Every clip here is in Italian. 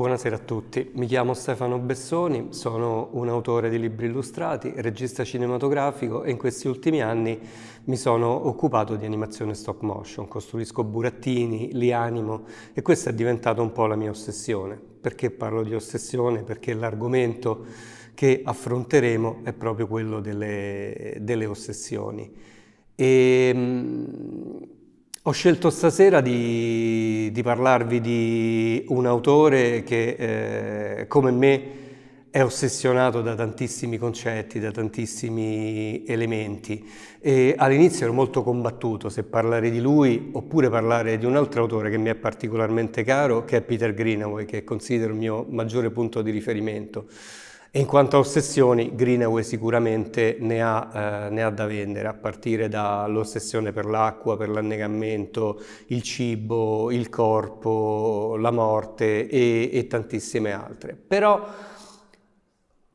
Buonasera a tutti, mi chiamo Stefano Bessoni, sono un autore di libri illustrati, regista cinematografico e in questi ultimi anni mi sono occupato di animazione stop motion, costruisco burattini, li animo e questa è diventata un po' la mia ossessione. Perché parlo di ossessione? Perché l'argomento che affronteremo è proprio quello delle, delle ossessioni. E, ehm, ho scelto stasera di, di, parlarvi di un autore che, eh, come me, è ossessionato da tantissimi concetti, da tantissimi elementi e all'inizio ero molto combattuto se parlare di lui oppure parlare di un altro autore che mi è particolarmente caro, che è Peter Greenaway, che considero il mio maggiore punto di riferimento. E in quanto a ossessioni, Greenaway sicuramente ne ha, eh, ne ha da vendere, a partire dall'ossessione per l'acqua, per l'annegamento, il cibo, il corpo, la morte e, e tantissime altre. Però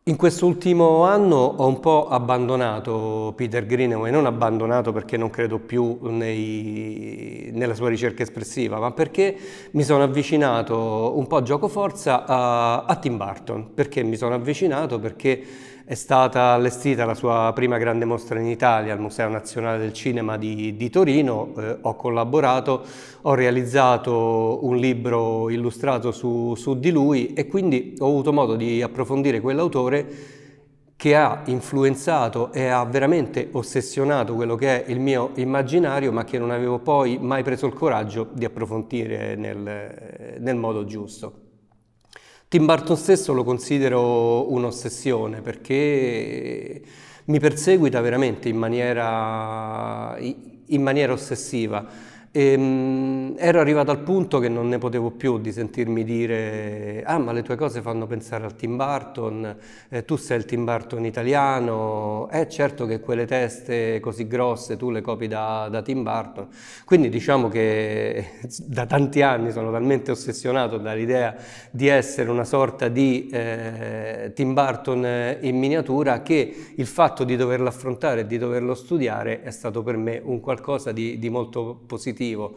in quest'ultimo anno ho un po' abbandonato Peter Greenaway, non abbandonato perché non credo più nei, nella sua ricerca espressiva, ma perché mi sono avvicinato un po' a gioco forza a, a Tim Burton. Perché mi sono avvicinato? Perché è stata allestita la sua prima grande mostra in Italia al Museo Nazionale del Cinema di, di Torino, eh, ho collaborato, ho realizzato un libro illustrato su, su di lui e quindi ho avuto modo di approfondire quell'autore che ha influenzato e ha veramente ossessionato quello che è il mio immaginario, ma che non avevo poi mai preso il coraggio di approfondire nel, nel modo giusto. Tim Burton stesso lo considero un'ossessione perché mi perseguita veramente in maniera, in maniera ossessiva. E, ehm, ero arrivato al punto che non ne potevo più di sentirmi dire ah ma le tue cose fanno pensare al Tim Burton, eh, tu sei il Tim Burton italiano, è eh, certo che quelle teste così grosse tu le copi da, da Tim Burton. Quindi diciamo che da tanti anni sono talmente ossessionato dall'idea di essere una sorta di eh, Tim Burton in miniatura che il fatto di doverlo affrontare e di doverlo studiare è stato per me un qualcosa di, di molto positivo positivo.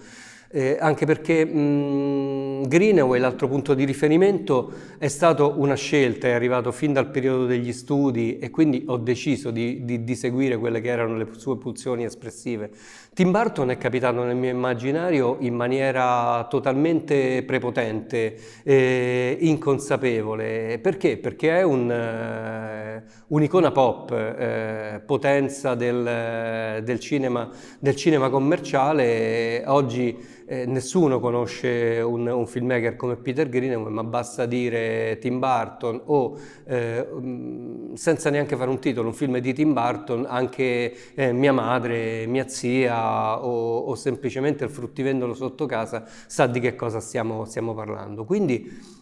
Eh, anche perché mh, mm, Greenaway, l'altro punto di riferimento, è stato una scelta, è arrivato fin dal periodo degli studi e quindi ho deciso di, di, di seguire quelle che erano le sue pulsioni espressive. Tim Burton è capitato nel mio immaginario in maniera totalmente prepotente, eh, inconsapevole. Perché? Perché è un, eh, un'icona pop, eh, potenza del, eh, del, cinema, del, cinema, commerciale. Oggi eh, nessuno conosce un, un, filmmaker come Peter Greenaway, ma basta dire Tim Burton o, eh, mm, senza neanche fare un titolo, un film di Tim Burton, anche mia madre, mia zia, o, o, semplicemente il fruttivendolo sotto casa sa di che cosa stiamo, stiamo parlando. Quindi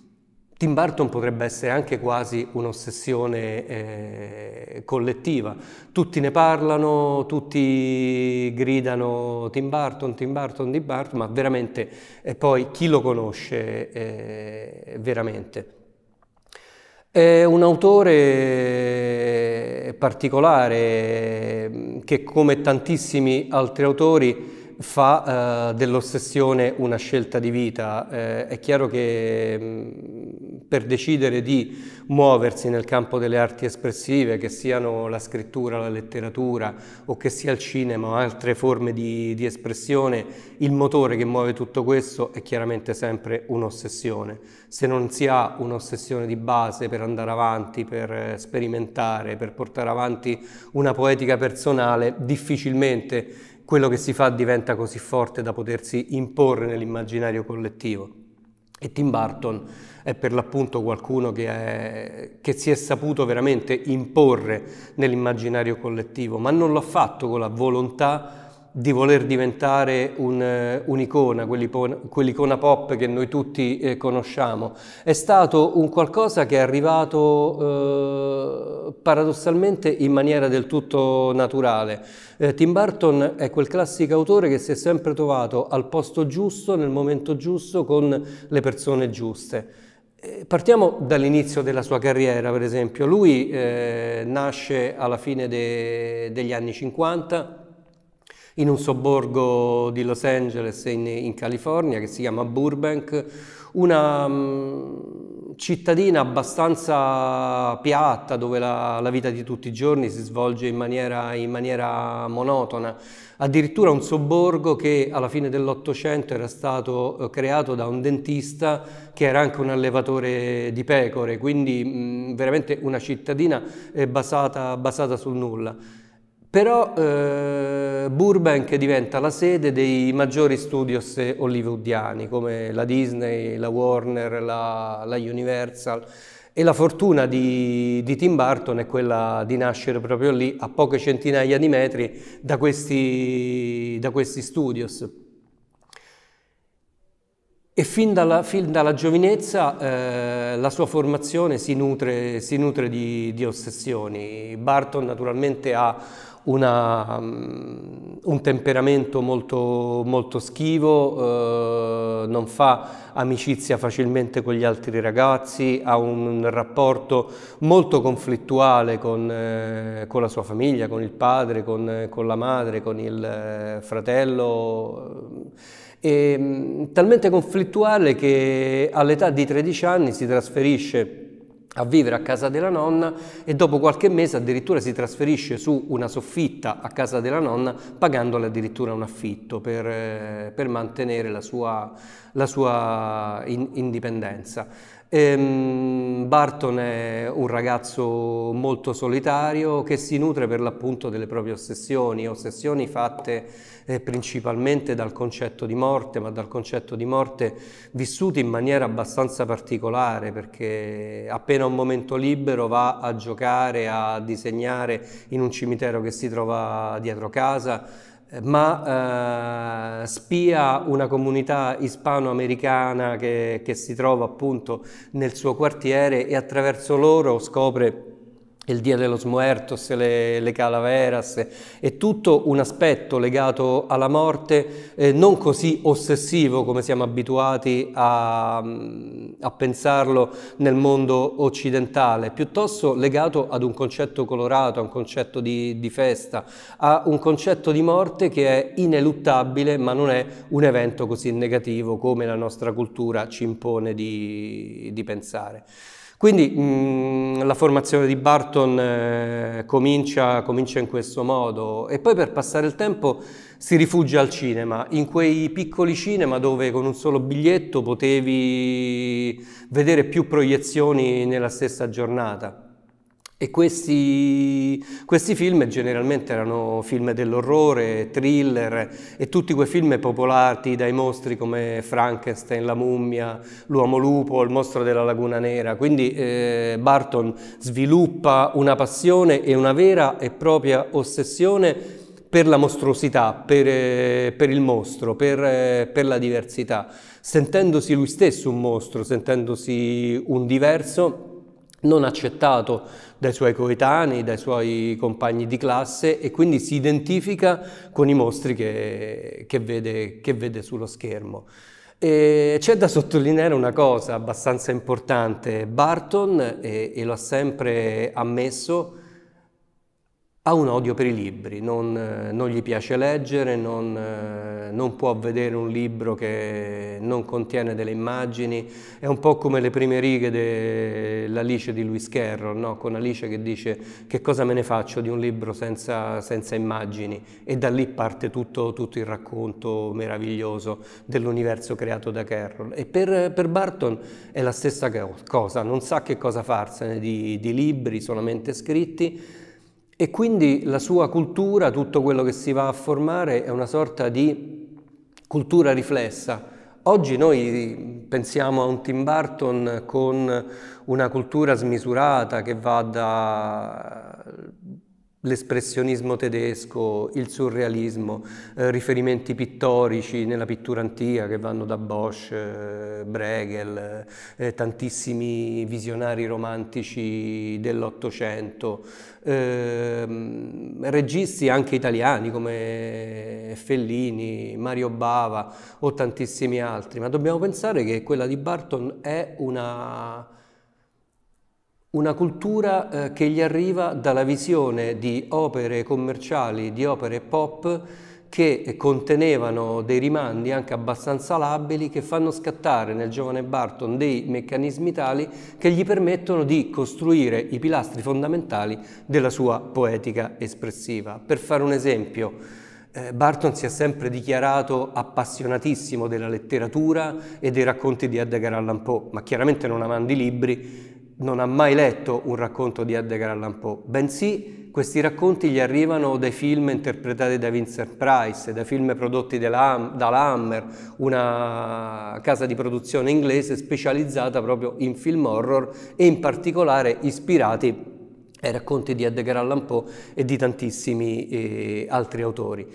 Tim Burton potrebbe essere anche quasi un'ossessione eh, collettiva. Tutti ne parlano, tutti gridano Tim Burton, Tim Burton, Tim Burton, ma veramente eh, poi chi lo conosce eh, veramente? È un autore particolare che come tantissimi altri autori fa eh, dell'ossessione una scelta di vita. Eh, è chiaro che mh, mm, per decidere di muoversi nel campo delle arti espressive, che siano la scrittura, la letteratura o che sia il cinema o altre forme di, di espressione, il motore che muove tutto questo è chiaramente sempre un'ossessione. Se non si ha un'ossessione di base per andare avanti, per eh, sperimentare, per portare avanti una poetica personale, difficilmente quello che si fa diventa così forte da potersi imporre nell'immaginario collettivo. E Tim Burton è per l'appunto qualcuno che, è, che si è saputo veramente imporre nell'immaginario collettivo, ma non l'ha fatto con la volontà di voler diventare eh, un'icona, quell'icona pop che noi tutti eh, conosciamo. È stato un qualcosa che è arrivato eh, paradossalmente in maniera del tutto naturale. Eh, Tim Burton è quel classico autore che si è sempre trovato al posto giusto, nel momento giusto, con le persone giuste. Eh, partiamo dall'inizio della sua carriera, per esempio. Lui eh, nasce alla fine de degli anni 50, in un sobborgo di Los Angeles in, in California che si chiama Burbank, una mm, cittadina abbastanza piatta dove la, la, vita di tutti i giorni si svolge in maniera, in maniera monotona, addirittura un sobborgo che alla fine dell'Ottocento era stato eh, creato da un dentista che era anche un allevatore di pecore, quindi mh, mm, veramente una cittadina eh, basata, basata sul nulla. Però eh, Burbank diventa la sede dei maggiori studios hollywoodiani come la Disney, la Warner, la, la Universal e la fortuna di, di, Tim Burton è quella di nascere proprio lì a poche centinaia di metri da questi, da questi studios. E fin dalla, fin dalla giovinezza eh, la sua formazione si nutre, si nutre di, di, ossessioni. Barton naturalmente ha una, mm, un temperamento molto, molto schivo, eh, non fa amicizia facilmente con gli altri ragazzi, ha un rapporto molto conflittuale con, eh, con la sua famiglia, con il padre, con, eh, con la madre, con il eh, fratello. Eh, e, mm, talmente conflittuale che all'età di 13 anni si trasferisce a vivere a casa della nonna e dopo qualche mese addirittura si trasferisce su una soffitta a casa della nonna pagandole addirittura un affitto per, eh, per mantenere la sua, la sua in, indipendenza. Ehm, Barton è un ragazzo molto solitario che si nutre per l'appunto delle proprie ossessioni, ossessioni fatte eh, principalmente dal concetto di morte, ma dal concetto di morte vissuto in maniera abbastanza particolare, perché appena un momento libero va a giocare, a disegnare in un cimitero che si trova dietro casa, eh, ma eh, spia una comunità ispanoamericana che, che si trova appunto nel suo quartiere e attraverso loro scopre il Dia dello Muertos, le, le, Calaveras è tutto un aspetto legato alla morte eh, non così ossessivo come siamo abituati a, a, pensarlo nel mondo occidentale, piuttosto legato ad un concetto colorato, a un concetto di, di festa, a un concetto di morte che è ineluttabile ma non è un evento così negativo come la nostra cultura ci impone di, di pensare. Quindi mh, mm, la formazione di Barton eh, comincia, comincia in questo modo e poi per passare il tempo si rifugia al cinema, in quei piccoli cinema dove con un solo biglietto potevi vedere più proiezioni nella stessa giornata. E questi, questi, film generalmente erano film dell'orrore, thriller e tutti quei film popolati dai mostri come Frankenstein, la mummia, l'uomo lupo, il mostro della laguna nera. Quindi eh, Barton sviluppa una passione e una vera e propria ossessione per la mostruosità, per, eh, per il mostro, per, eh, per la diversità, sentendosi lui stesso un mostro, sentendosi un diverso, non accettato dai suoi coetanei, dai suoi compagni di classe e quindi si identifica con i mostri che, che, vede, che vede sullo schermo. E c'è da sottolineare una cosa abbastanza importante, Barton, e, e lo ha sempre ammesso, ha un odio per i libri, non, non gli piace leggere, non, non, può vedere un libro che non contiene delle immagini, è un po' come le prime righe dell'Alice di Lewis Carroll, no? con Alice che dice che cosa me ne faccio di un libro senza, senza immagini e da lì parte tutto, tutto il racconto meraviglioso dell'universo creato da Carroll. E per, per, Barton è la stessa cosa, non sa che cosa farsene di, di libri solamente scritti, e quindi la sua cultura, tutto quello che si va a formare, è una sorta di cultura riflessa. Oggi noi pensiamo a un Tim Burton con una cultura smisurata che va dall'espressionismo tedesco, il surrealismo, eh, riferimenti pittorici nella pittura antica che vanno da Bosch, eh, Bruegel, eh, tantissimi visionari romantici dell'Ottocento, ehm, registi anche italiani come Fellini, Mario Bava o tantissimi altri, ma dobbiamo pensare che quella di Barton è una, una cultura eh, che gli arriva dalla visione di opere commerciali, di opere pop che contenevano dei rimandi anche abbastanza labili che fanno scattare nel giovane Barton dei meccanismi tali che gli permettono di costruire i pilastri fondamentali della sua poetica espressiva. Per fare un esempio, eh, Barton si è sempre dichiarato appassionatissimo della letteratura e dei racconti di Edgar Allan Poe, ma chiaramente non amando i libri, non ha mai letto un racconto di Edgar Allan Poe, bensì questi racconti gli arrivano dai film interpretati da Vincent Price, dai film prodotti dalla, dalla Hammer, una casa di produzione inglese specializzata proprio in film horror e in particolare ispirati ai racconti di Edgar Allan Poe e di tantissimi eh, altri autori.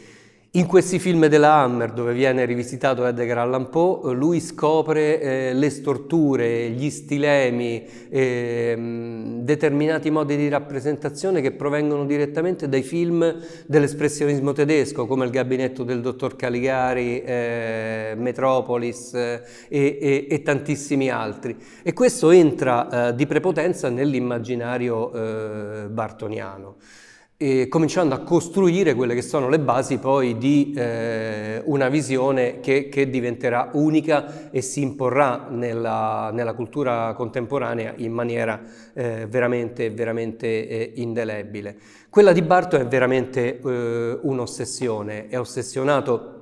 In questi film della Hammer, dove viene rivisitato Edgar Allan Poe, lui scopre eh, le storture, gli stilemi, eh, determinati modi di rappresentazione che provengono direttamente dai film dell'espressionismo tedesco, come Il gabinetto del dottor Caligari, eh, Metropolis eh, e, e, e, tantissimi altri. E questo entra eh, di prepotenza nell'immaginario eh, bartoniano e cominciando a costruire quelle che sono le basi poi di eh, una visione che, che, diventerà unica e si imporrà nella, nella cultura contemporanea in maniera eh, veramente, veramente eh, indelebile. Quella di Barto è veramente eh, un'ossessione, è ossessionato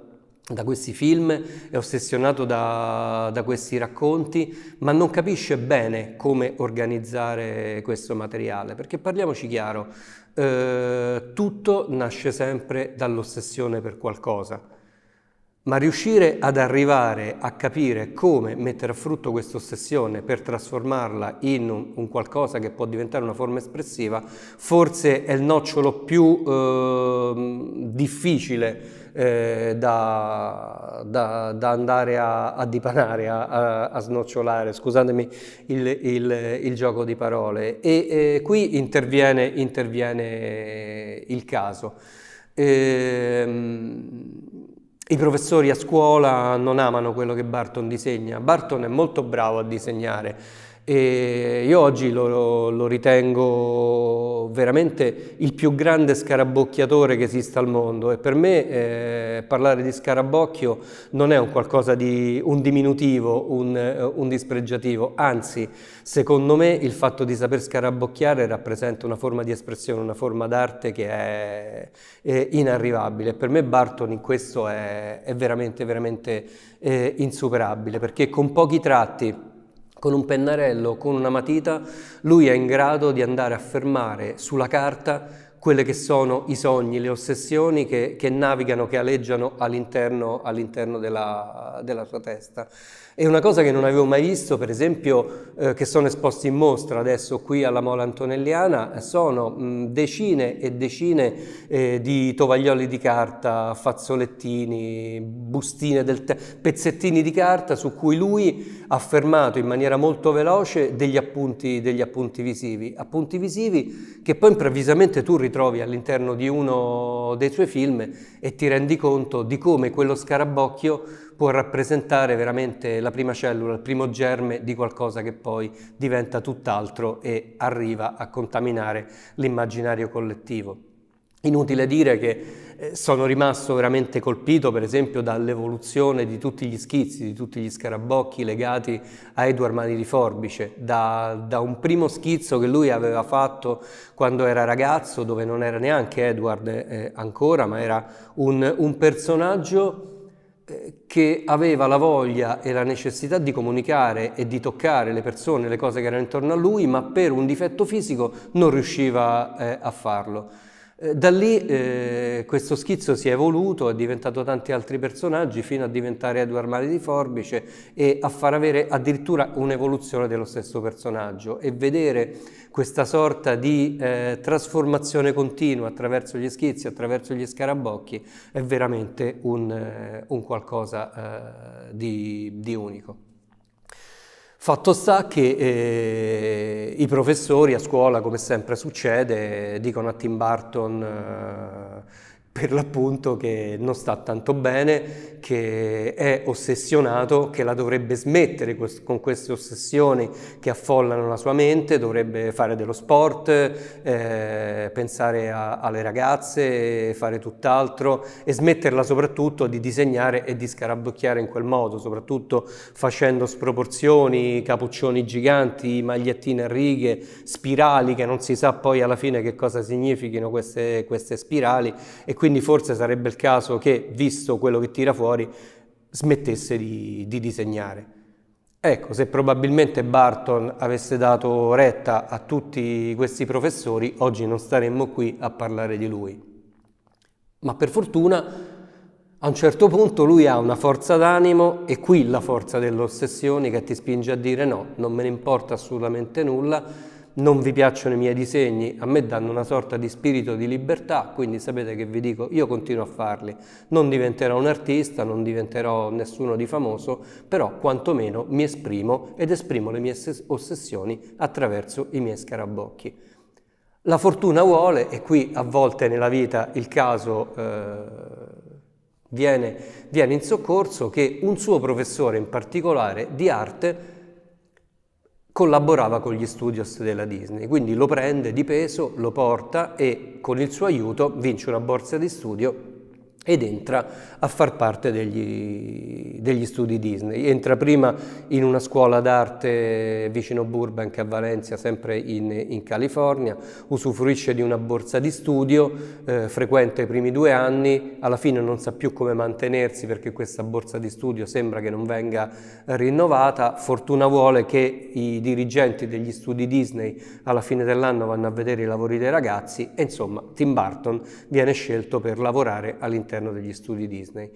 da questi film, è ossessionato da, da, questi racconti, ma non capisce bene come organizzare questo materiale, perché parliamoci chiaro, eh, tutto nasce sempre dall'ossessione per qualcosa, ma riuscire ad arrivare a capire come mettere a frutto questa ossessione per trasformarla in un, un, qualcosa che può diventare una forma espressiva, forse è il nocciolo più eh, difficile eh, da, da, da, andare a, a dipanare, a, a, snocciolare, scusatemi il, il, il, gioco di parole. E eh, qui interviene, interviene, il caso. Ehm, i professori a scuola non amano quello che Barton disegna. Barton è molto bravo a disegnare, e io oggi lo, lo, ritengo veramente il più grande scarabocchiatore che esista al mondo e per me eh, parlare di scarabocchio non è un qualcosa di un diminutivo, un, eh, un, dispregiativo, anzi secondo me il fatto di saper scarabocchiare rappresenta una forma di espressione, una forma d'arte che è, è, inarrivabile. Per me Barton in questo è, è veramente, veramente eh, insuperabile perché con pochi tratti con un pennarello, con una matita, lui è in grado di andare a fermare sulla carta quelle che sono i sogni, le ossessioni che, che navigano, che aleggiano all'interno, all della, della, sua testa. E una cosa che non avevo mai visto, per esempio, eh, che sono esposti in mostra adesso qui alla Mola Antonelliana, sono mh, mm, decine e decine eh, di tovaglioli di carta, fazzolettini, bustine, del te- pezzettini di carta su cui lui ha fermato in maniera molto veloce degli appunti, degli appunti visivi, appunti visivi che poi improvvisamente tu ritrovi ritrovi all'interno di uno dei suoi film e ti rendi conto di come quello scarabocchio può rappresentare veramente la prima cellula, il primo germe di qualcosa che poi diventa tutt'altro e arriva a contaminare l'immaginario collettivo. Inutile dire che eh, sono rimasto veramente colpito per esempio dall'evoluzione di tutti gli schizzi, di tutti gli scarabocchi legati a Edward Mani di Forbice, da, da un primo schizzo che lui aveva fatto quando era ragazzo, dove non era neanche Edward eh, ancora, ma era un, un personaggio eh, che aveva la voglia e la necessità di comunicare e di toccare le persone, le cose che erano intorno a lui, ma per un difetto fisico non riusciva eh, a farlo. Eh, da lì eh, questo schizzo si è evoluto, è diventato tanti altri personaggi fino a diventare due Male di Forbice e a far avere addirittura un'evoluzione dello stesso personaggio e vedere questa sorta di eh, trasformazione continua attraverso gli schizzi, attraverso gli scarabocchi è veramente un, eh, un qualcosa eh, di, di unico. Fatto sta che eh, i professori a scuola, come sempre succede, dicono a Tim Burton... Eh, per l'appunto che non sta tanto bene, che è ossessionato, che la dovrebbe smettere con queste ossessioni che affollano la sua mente, dovrebbe fare dello sport, eh, pensare a, alle ragazze, fare tutt'altro e smetterla soprattutto di disegnare e di scarabocchiare in quel modo, soprattutto facendo sproporzioni, capuccioni giganti, magliettine a righe, spirali che non si sa poi alla fine che cosa significhino queste, queste spirali e quindi forse sarebbe il caso che, visto quello che tira fuori, smettesse di, di disegnare. Ecco, se probabilmente Barton avesse dato retta a tutti questi professori, oggi non staremmo qui a parlare di lui. Ma per fortuna a un certo punto lui ha una forza d'animo e qui la forza delle ossessioni che ti spinge a dire no, non me ne importa assolutamente nulla, non vi piacciono i miei disegni, a me danno una sorta di spirito di libertà, quindi sapete che vi dico, io continuo a farli. Non diventerò un artista, non diventerò nessuno di famoso, però quantomeno mi esprimo ed esprimo le mie ossessioni attraverso i miei scarabocchi. La fortuna vuole, e qui a volte nella vita il caso eh, viene, viene in soccorso, che un suo professore in particolare di arte collaborava con gli studios della Disney, quindi lo prende di peso, lo porta e con il suo aiuto vince una borsa di studio ed entra a far parte degli, degli, studi Disney. Entra prima in una scuola d'arte vicino Burbank a Valencia, sempre in, in California, usufruisce di una borsa di studio, eh, frequenta i primi due anni, alla fine non sa più come mantenersi perché questa borsa di studio sembra che non venga rinnovata, fortuna vuole che i dirigenti degli studi Disney alla fine dell'anno vanno a vedere i lavori dei ragazzi e insomma Tim Burton viene scelto per lavorare all'interno all'interno degli studi Disney.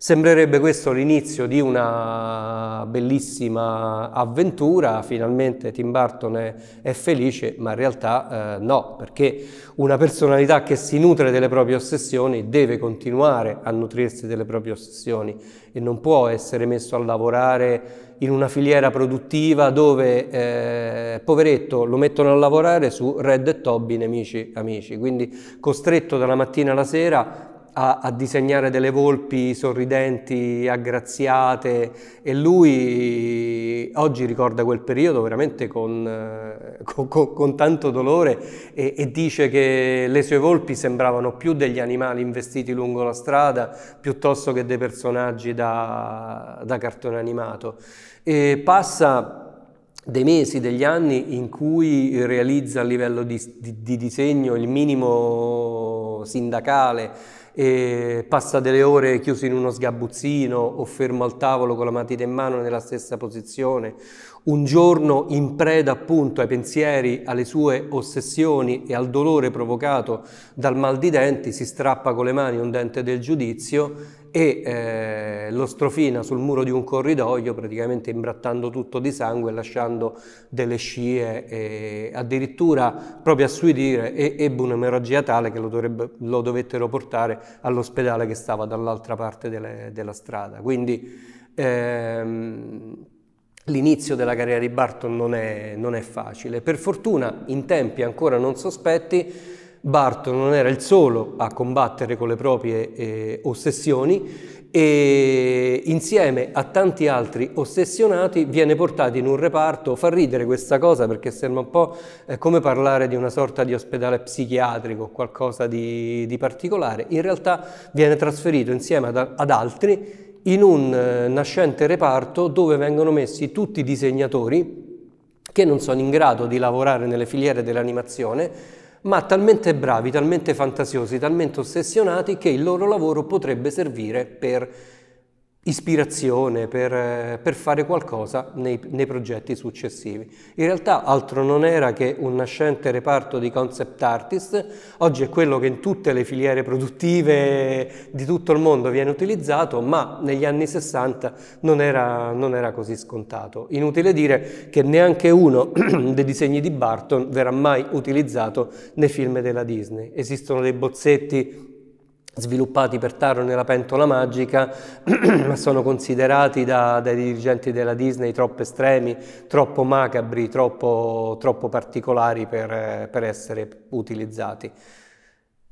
Sembrerebbe questo l'inizio di una bellissima avventura, finalmente Tim Burton è, è felice, ma in realtà eh, no, perché una personalità che si nutre delle proprie ossessioni deve continuare a nutrirsi delle proprie ossessioni e non può essere messo a lavorare in una filiera produttiva dove, eh, poveretto, lo mettono a lavorare su Red e Tobby, nemici amici, quindi costretto dalla mattina alla sera a, a, disegnare delle volpi sorridenti, aggraziate e lui oggi ricorda quel periodo veramente con, eh, con, con tanto dolore e, e, dice che le sue volpi sembravano più degli animali investiti lungo la strada piuttosto che dei personaggi da, da cartone animato. E passa dei mesi, degli anni in cui realizza a livello di, di, di disegno il minimo sindacale, e passa delle ore chiuso in uno sgabuzzino o fermo al tavolo con la matita in mano nella stessa posizione un giorno in preda appunto ai pensieri, alle sue ossessioni e al dolore provocato dal mal di denti, si strappa con le mani un dente del giudizio e eh, lo strofina sul muro di un corridoio, praticamente imbrattando tutto di sangue, lasciando delle scie, e addirittura proprio a suo dire e, ebbe un'emorragia tale che lo, dovrebbe, lo, dovettero portare all'ospedale che stava dall'altra parte delle, della strada. Quindi ehm, L'inizio della carriera di Barton non è, non è facile. Per fortuna, in tempi ancora non sospetti, Barton non era il solo a combattere con le proprie eh, ossessioni e insieme a tanti altri ossessionati viene portato in un reparto, fa ridere questa cosa perché sembra un po' eh, come parlare di una sorta di ospedale psichiatrico, o qualcosa di, di particolare, in realtà viene trasferito insieme ad, ad altri in un eh, nascente reparto dove vengono messi tutti i disegnatori che non sono in grado di lavorare nelle filiere dell'animazione, ma talmente bravi, talmente fantasiosi, talmente ossessionati che il loro lavoro potrebbe servire per ispirazione, per, per, fare qualcosa nei, nei, progetti successivi. In realtà altro non era che un nascente reparto di concept artist, oggi è quello che in tutte le filiere produttive di tutto il mondo viene utilizzato, ma negli anni 60 non era, non era così scontato. Inutile dire che neanche uno dei disegni di Barton verrà mai utilizzato nei film della Disney. Esistono dei bozzetti sviluppati per Taro nella pentola magica, ma sono considerati da, dai dirigenti della Disney troppo estremi, troppo macabri, troppo, troppo particolari per, per, essere utilizzati.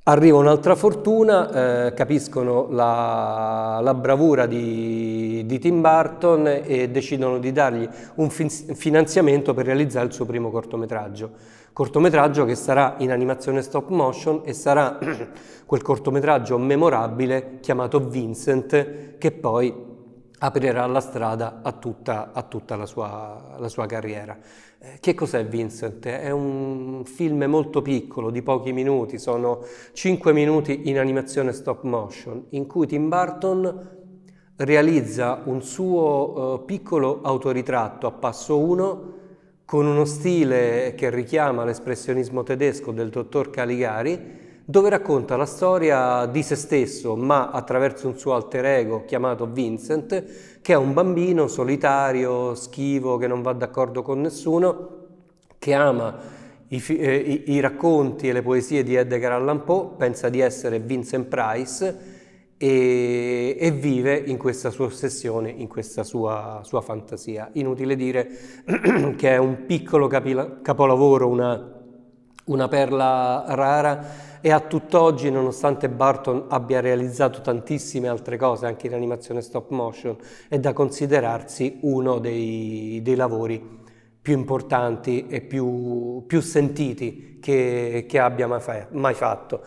Arriva un'altra fortuna, eh, capiscono la, la bravura di, di, Tim Burton e decidono di dargli un finanziamento per realizzare il suo primo cortometraggio cortometraggio che sarà in animazione stop motion e sarà quel cortometraggio memorabile chiamato Vincent che poi aprirà la strada a tutta, a tutta la, sua, la, sua, carriera. Eh, che cos'è Vincent? È un film molto piccolo, di pochi minuti, sono 5 minuti in animazione stop motion, in cui Tim Burton realizza un suo eh, piccolo autoritratto a passo 1 con uno stile che richiama l'espressionismo tedesco del dottor Caligari, dove racconta la storia di se stesso, ma attraverso un suo alter ego chiamato Vincent, che è un bambino solitario, schivo, che non va d'accordo con nessuno, che ama i, eh, i, i racconti e le poesie di Edgar Allan Poe, pensa di essere Vincent Price, e, e, vive in questa sua ossessione, in questa sua, sua fantasia. Inutile dire che è un piccolo capila, capolavoro, una, una perla rara e a tutt'oggi, nonostante Barton abbia realizzato tantissime altre cose, anche in animazione stop motion, è da considerarsi uno dei, dei lavori più importanti e più, più sentiti che, che abbia mai, fa mai fatto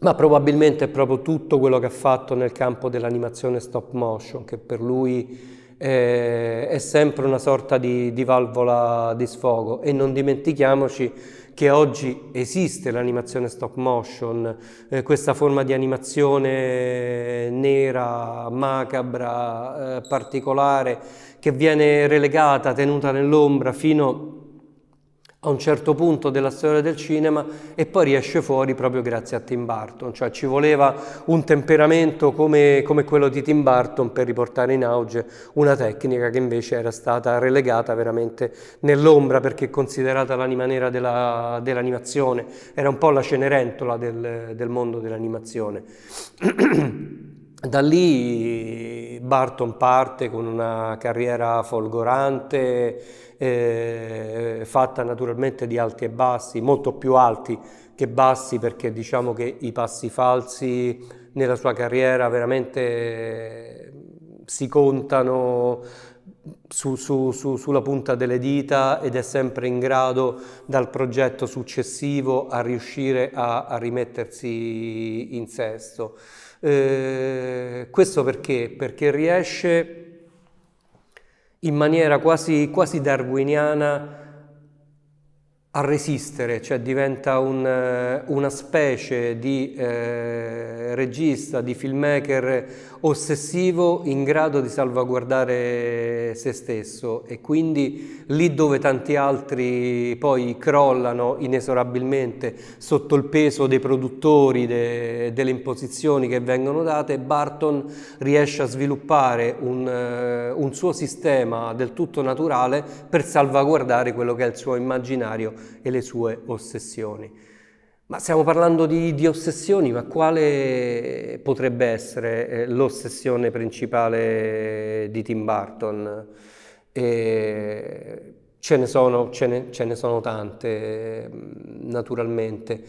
ma probabilmente è proprio tutto quello che ha fatto nel campo dell'animazione stop motion, che per lui è, eh, è sempre una sorta di, di valvola di sfogo. E non dimentichiamoci che oggi esiste l'animazione stop motion, eh, questa forma di animazione nera, macabra, eh, particolare, che viene relegata, tenuta nell'ombra fino a a un certo punto della storia del cinema e poi riesce fuori proprio grazie a Tim Burton, cioè ci voleva un temperamento come, come quello di Tim Burton per riportare in auge una tecnica che invece era stata relegata veramente nell'ombra perché considerata l'anima nera della, dell'animazione, era un po' la cenerentola del, del mondo dell'animazione. Da lì Barton parte con una carriera folgorante, eh, fatta naturalmente di alti e bassi, molto più alti che bassi perché diciamo che i passi falsi nella sua carriera veramente si contano su, su, su, sulla punta delle dita ed è sempre in grado dal progetto successivo a riuscire a, a rimettersi in sesto. Eh, questo perché? Perché riesce in maniera quasi, quasi darwiniana a resistere, cioè diventa un, eh, una specie di eh, regista, di filmmaker ossessivo in grado di salvaguardare se stesso e quindi lì dove tanti altri poi crollano inesorabilmente sotto il peso dei produttori, de, delle imposizioni che vengono date, Barton riesce a sviluppare un, eh, un suo sistema del tutto naturale per salvaguardare quello che è il suo immaginario e le sue ossessioni. Ma stiamo parlando di, di ossessioni, ma quale potrebbe essere eh, l'ossessione principale di Tim Burton? E eh, ce ne sono, ce ne, ce ne sono tante, mm, naturalmente,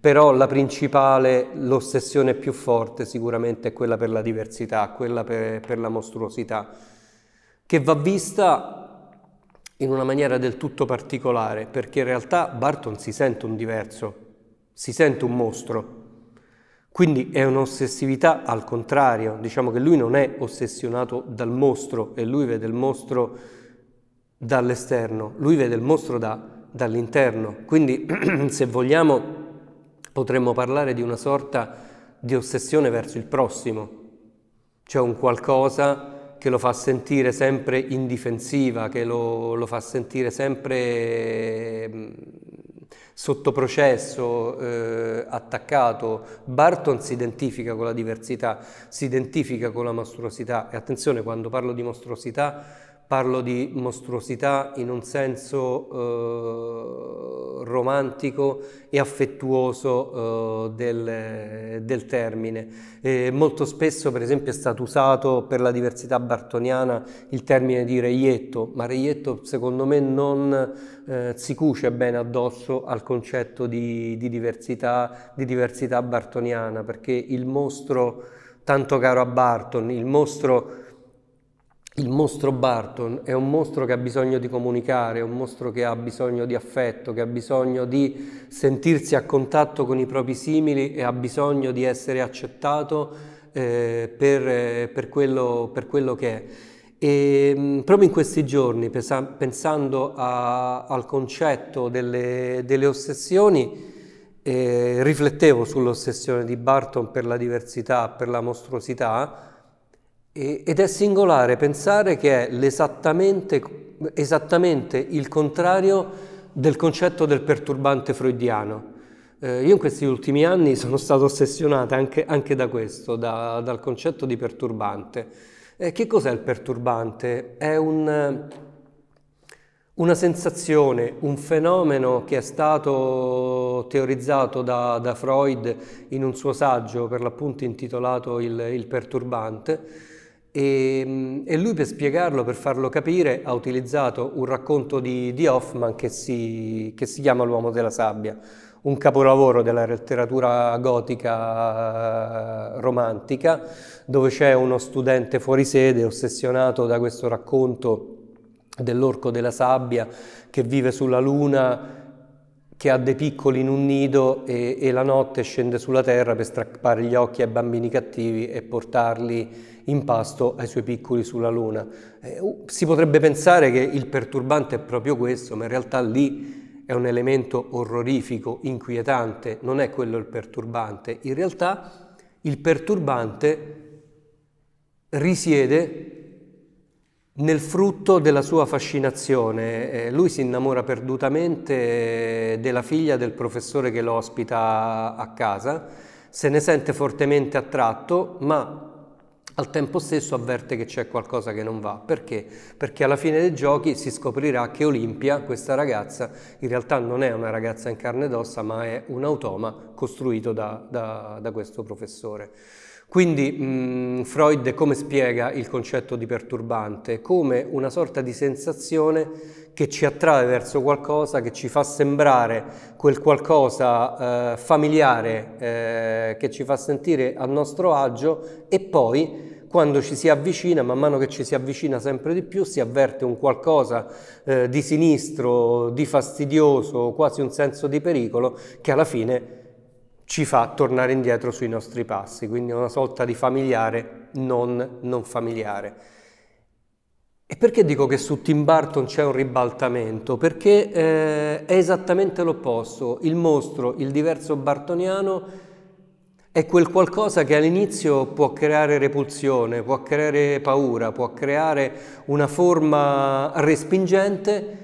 però la principale, l'ossessione più forte sicuramente è quella per la diversità, quella per, per la mostruosità, che va vista in una maniera del tutto particolare, perché in realtà Burton si sente un diverso si sente un mostro. Quindi è un'ossessività al contrario, diciamo che lui non è ossessionato dal mostro e lui vede il mostro dall'esterno, lui vede il mostro da, dall'interno. Quindi se vogliamo potremmo parlare di una sorta di ossessione verso il prossimo, cioè un qualcosa che lo fa sentire sempre in difensiva, che lo, lo fa sentire sempre mm, sotto processo, eh, attaccato. Barton si identifica con la diversità, si identifica con la mostruosità e attenzione quando parlo di mostruosità parlo di mostruosità in un senso eh, romantico e affettuoso eh, del, del, termine. Eh, molto spesso, per esempio, è stato usato per la diversità bartoniana il termine di reietto, ma reietto secondo me non eh, si cuce bene addosso al concetto di, di, diversità, di diversità bartoniana, perché il mostro tanto caro a Barton, il mostro il mostro Barton è un mostro che ha bisogno di comunicare, è un mostro che ha bisogno di affetto, che ha bisogno di sentirsi a contatto con i propri simili e ha bisogno di essere accettato eh, per, eh, per, quello, per, quello, che è. E, mm, proprio in questi giorni, pensando a, al concetto delle, delle ossessioni, eh, riflettevo sull'ossessione di Barton per la diversità, per la mostruosità, ed è singolare pensare che è esattamente, esattamente il contrario del concetto del perturbante freudiano. Eh, io in questi ultimi anni sono stato ossessionato anche, anche da questo, da, dal concetto di perturbante. Eh, che cos'è il perturbante? È un, una sensazione, un fenomeno che è stato teorizzato da, da Freud in un suo saggio, per l'appunto intitolato Il, il perturbante, e, ehm, e, lui per spiegarlo, per farlo capire, ha utilizzato un racconto di, di Hoffman che si, che si chiama L'uomo della sabbia, un capolavoro della letteratura gotica eh, romantica, dove c'è uno studente fuori sede ossessionato da questo racconto dell'orco della sabbia che vive sulla luna che ha dei piccoli in un nido e, e la notte scende sulla terra per strappare gli occhi ai bambini cattivi e portarli in pasto ai suoi piccoli sulla luna. Eh, si potrebbe pensare che il perturbante è proprio questo, ma in realtà lì è un elemento orrorifico, inquietante, non è quello il perturbante. In realtà il perturbante risiede nel frutto della sua fascinazione. Eh, lui si innamora perdutamente eh, della figlia del professore che lo ospita a casa, se ne sente fortemente attratto, ma al tempo stesso avverte che c'è qualcosa che non va. Perché? Perché alla fine dei giochi si scoprirà che Olimpia, questa ragazza, in realtà non è una ragazza in carne ed ossa, ma è un automa costruito da, da, da questo professore. Quindi mh, mm, Freud come spiega il concetto di perturbante? Come una sorta di sensazione che ci attrae verso qualcosa, che ci fa sembrare quel qualcosa eh, familiare, eh, che ci fa sentire a nostro agio e poi quando ci si avvicina, man mano che ci si avvicina sempre di più, si avverte un qualcosa eh, di sinistro, di fastidioso, quasi un senso di pericolo che alla fine ci fa tornare indietro sui nostri passi, quindi è una sorta di familiare non, non familiare. E perché dico che su Tim Burton c'è un ribaltamento? Perché eh, è esattamente l'opposto. Il mostro, il diverso bartoniano, è quel qualcosa che all'inizio può creare repulsione, può creare paura, può creare una forma respingente,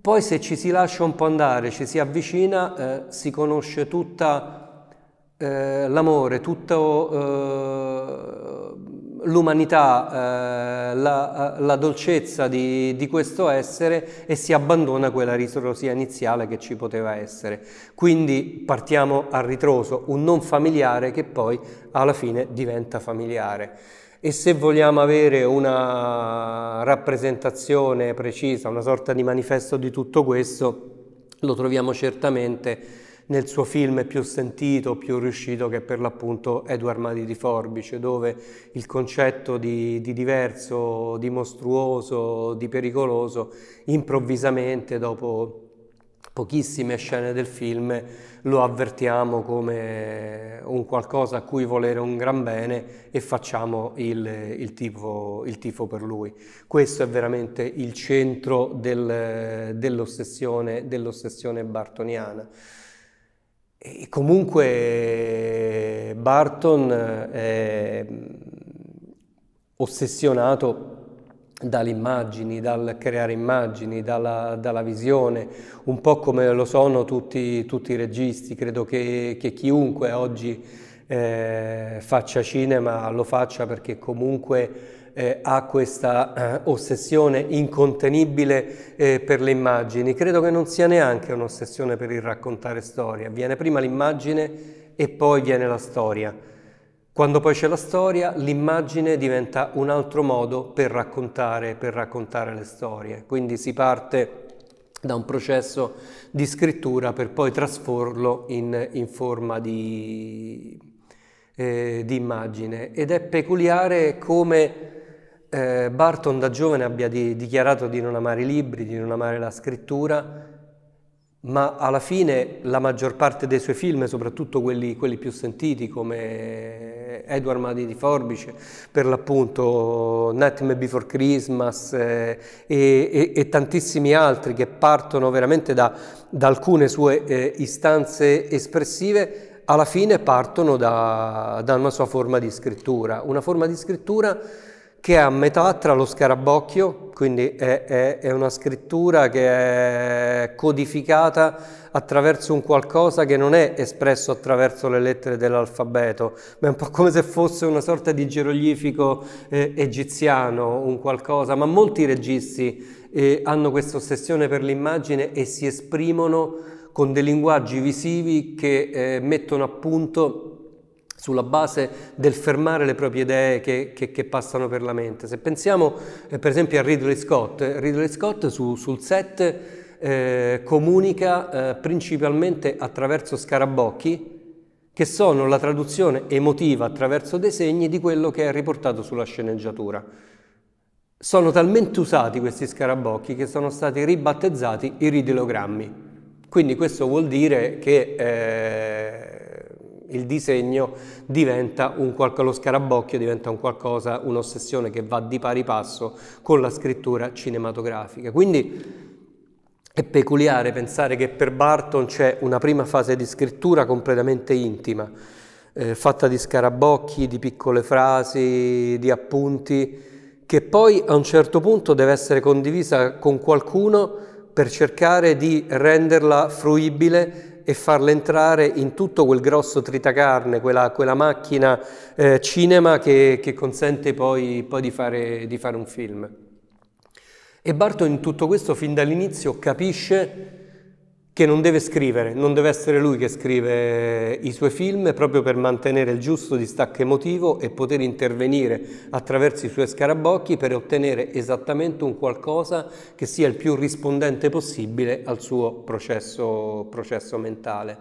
poi se ci si lascia un po' andare, ci si avvicina, eh, si conosce tutta eh, l'amore, tutta eh, l'umanità, eh, la, eh, la, dolcezza di, di, questo essere e si abbandona quella ritrosia iniziale che ci poteva essere. Quindi partiamo a ritroso, un non familiare che poi alla fine diventa familiare. E se vogliamo avere una rappresentazione precisa, una sorta di manifesto di tutto questo, lo troviamo certamente nel suo film più sentito, più riuscito, che è per l'appunto Edu Armadi di Forbice, dove il concetto di, di diverso, di mostruoso, di pericoloso, improvvisamente dopo pochissime scene del film lo avvertiamo come un qualcosa a cui volere un gran bene e facciamo il, il, tifo, il tifo, per lui. Questo è veramente il centro del, dell'ossessione, dell'ossessione bartoniana. E comunque Barton è mm, ossessionato dalle immagini, dal creare immagini, dalla, dalla, visione, un po' come lo sono tutti, tutti i registi. Credo che, che chiunque oggi eh, faccia cinema lo faccia perché comunque eh, ha questa eh, ossessione incontenibile eh, per le immagini. Credo che non sia neanche un'ossessione per il raccontare storia. Viene prima l'immagine e poi viene la storia. Quando poi c'è la storia, l'immagine diventa un altro modo per raccontare, per raccontare le storie. Quindi si parte da un processo di scrittura per poi trasformarlo in, in forma di, eh, di immagine. Ed è peculiare come eh, Barton da giovane abbia di, dichiarato di non amare i libri, di non amare la scrittura, ma alla fine la maggior parte dei suoi film, soprattutto quelli, quelli più sentiti come Edward Madi di Forbice, per l'appunto Nightmare Before Christmas eh, e, e, e, tantissimi altri che partono veramente da, da alcune sue eh, istanze espressive, alla fine partono da, da una sua forma di scrittura, una forma di scrittura che è a metà tra lo scarabocchio, quindi è, è, è una scrittura che è codificata attraverso un qualcosa che non è espresso attraverso le lettere dell'alfabeto, ma è un po' come se fosse una sorta di geroglifico eh, egiziano, un qualcosa, ma molti registi eh, hanno questa ossessione per l'immagine e si esprimono con dei linguaggi visivi che eh, mettono a punto sulla base del fermare le proprie idee che, che, che passano per la mente. Se pensiamo eh, per esempio a Ridley Scott, Ridley Scott su, sul set eh, comunica eh, principalmente attraverso scarabocchi, che sono la traduzione emotiva attraverso dei segni di quello che è riportato sulla sceneggiatura. Sono talmente usati questi scarabocchi che sono stati ribattezzati i ridilogrammi. Quindi questo vuol dire che eh, il disegno diventa un qualcosa, lo scarabocchio diventa un qualcosa, un'ossessione che va di pari passo con la scrittura cinematografica. Quindi è peculiare pensare che per Barton c'è una prima fase di scrittura completamente intima, eh, fatta di scarabocchi, di piccole frasi, di appunti, che poi a un certo punto deve essere condivisa con qualcuno per cercare di renderla fruibile e farla entrare in tutto quel grosso tritacarne, quella, quella macchina eh, cinema che, che, consente poi, poi di, fare, di fare un film. E Barton in tutto questo fin dall'inizio capisce che non deve scrivere, non deve essere lui che scrive eh, i suoi film proprio per mantenere il giusto distacco emotivo e poter intervenire attraverso i suoi scarabocchi per ottenere esattamente un qualcosa che sia il più rispondente possibile al suo processo, processo mentale.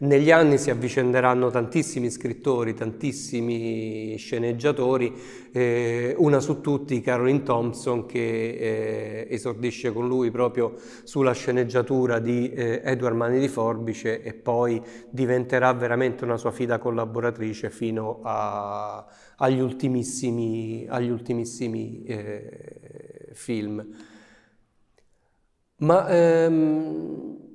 Negli anni si avvicenderanno tantissimi scrittori, tantissimi sceneggiatori, eh, una su tutti Caroline Thompson che eh, esordisce con lui proprio sulla sceneggiatura di eh, Edward Mani di Forbice e poi diventerà veramente una sua fida collaboratrice fino a, agli ultimissimi, agli ultimissimi eh, film. Ma ehm,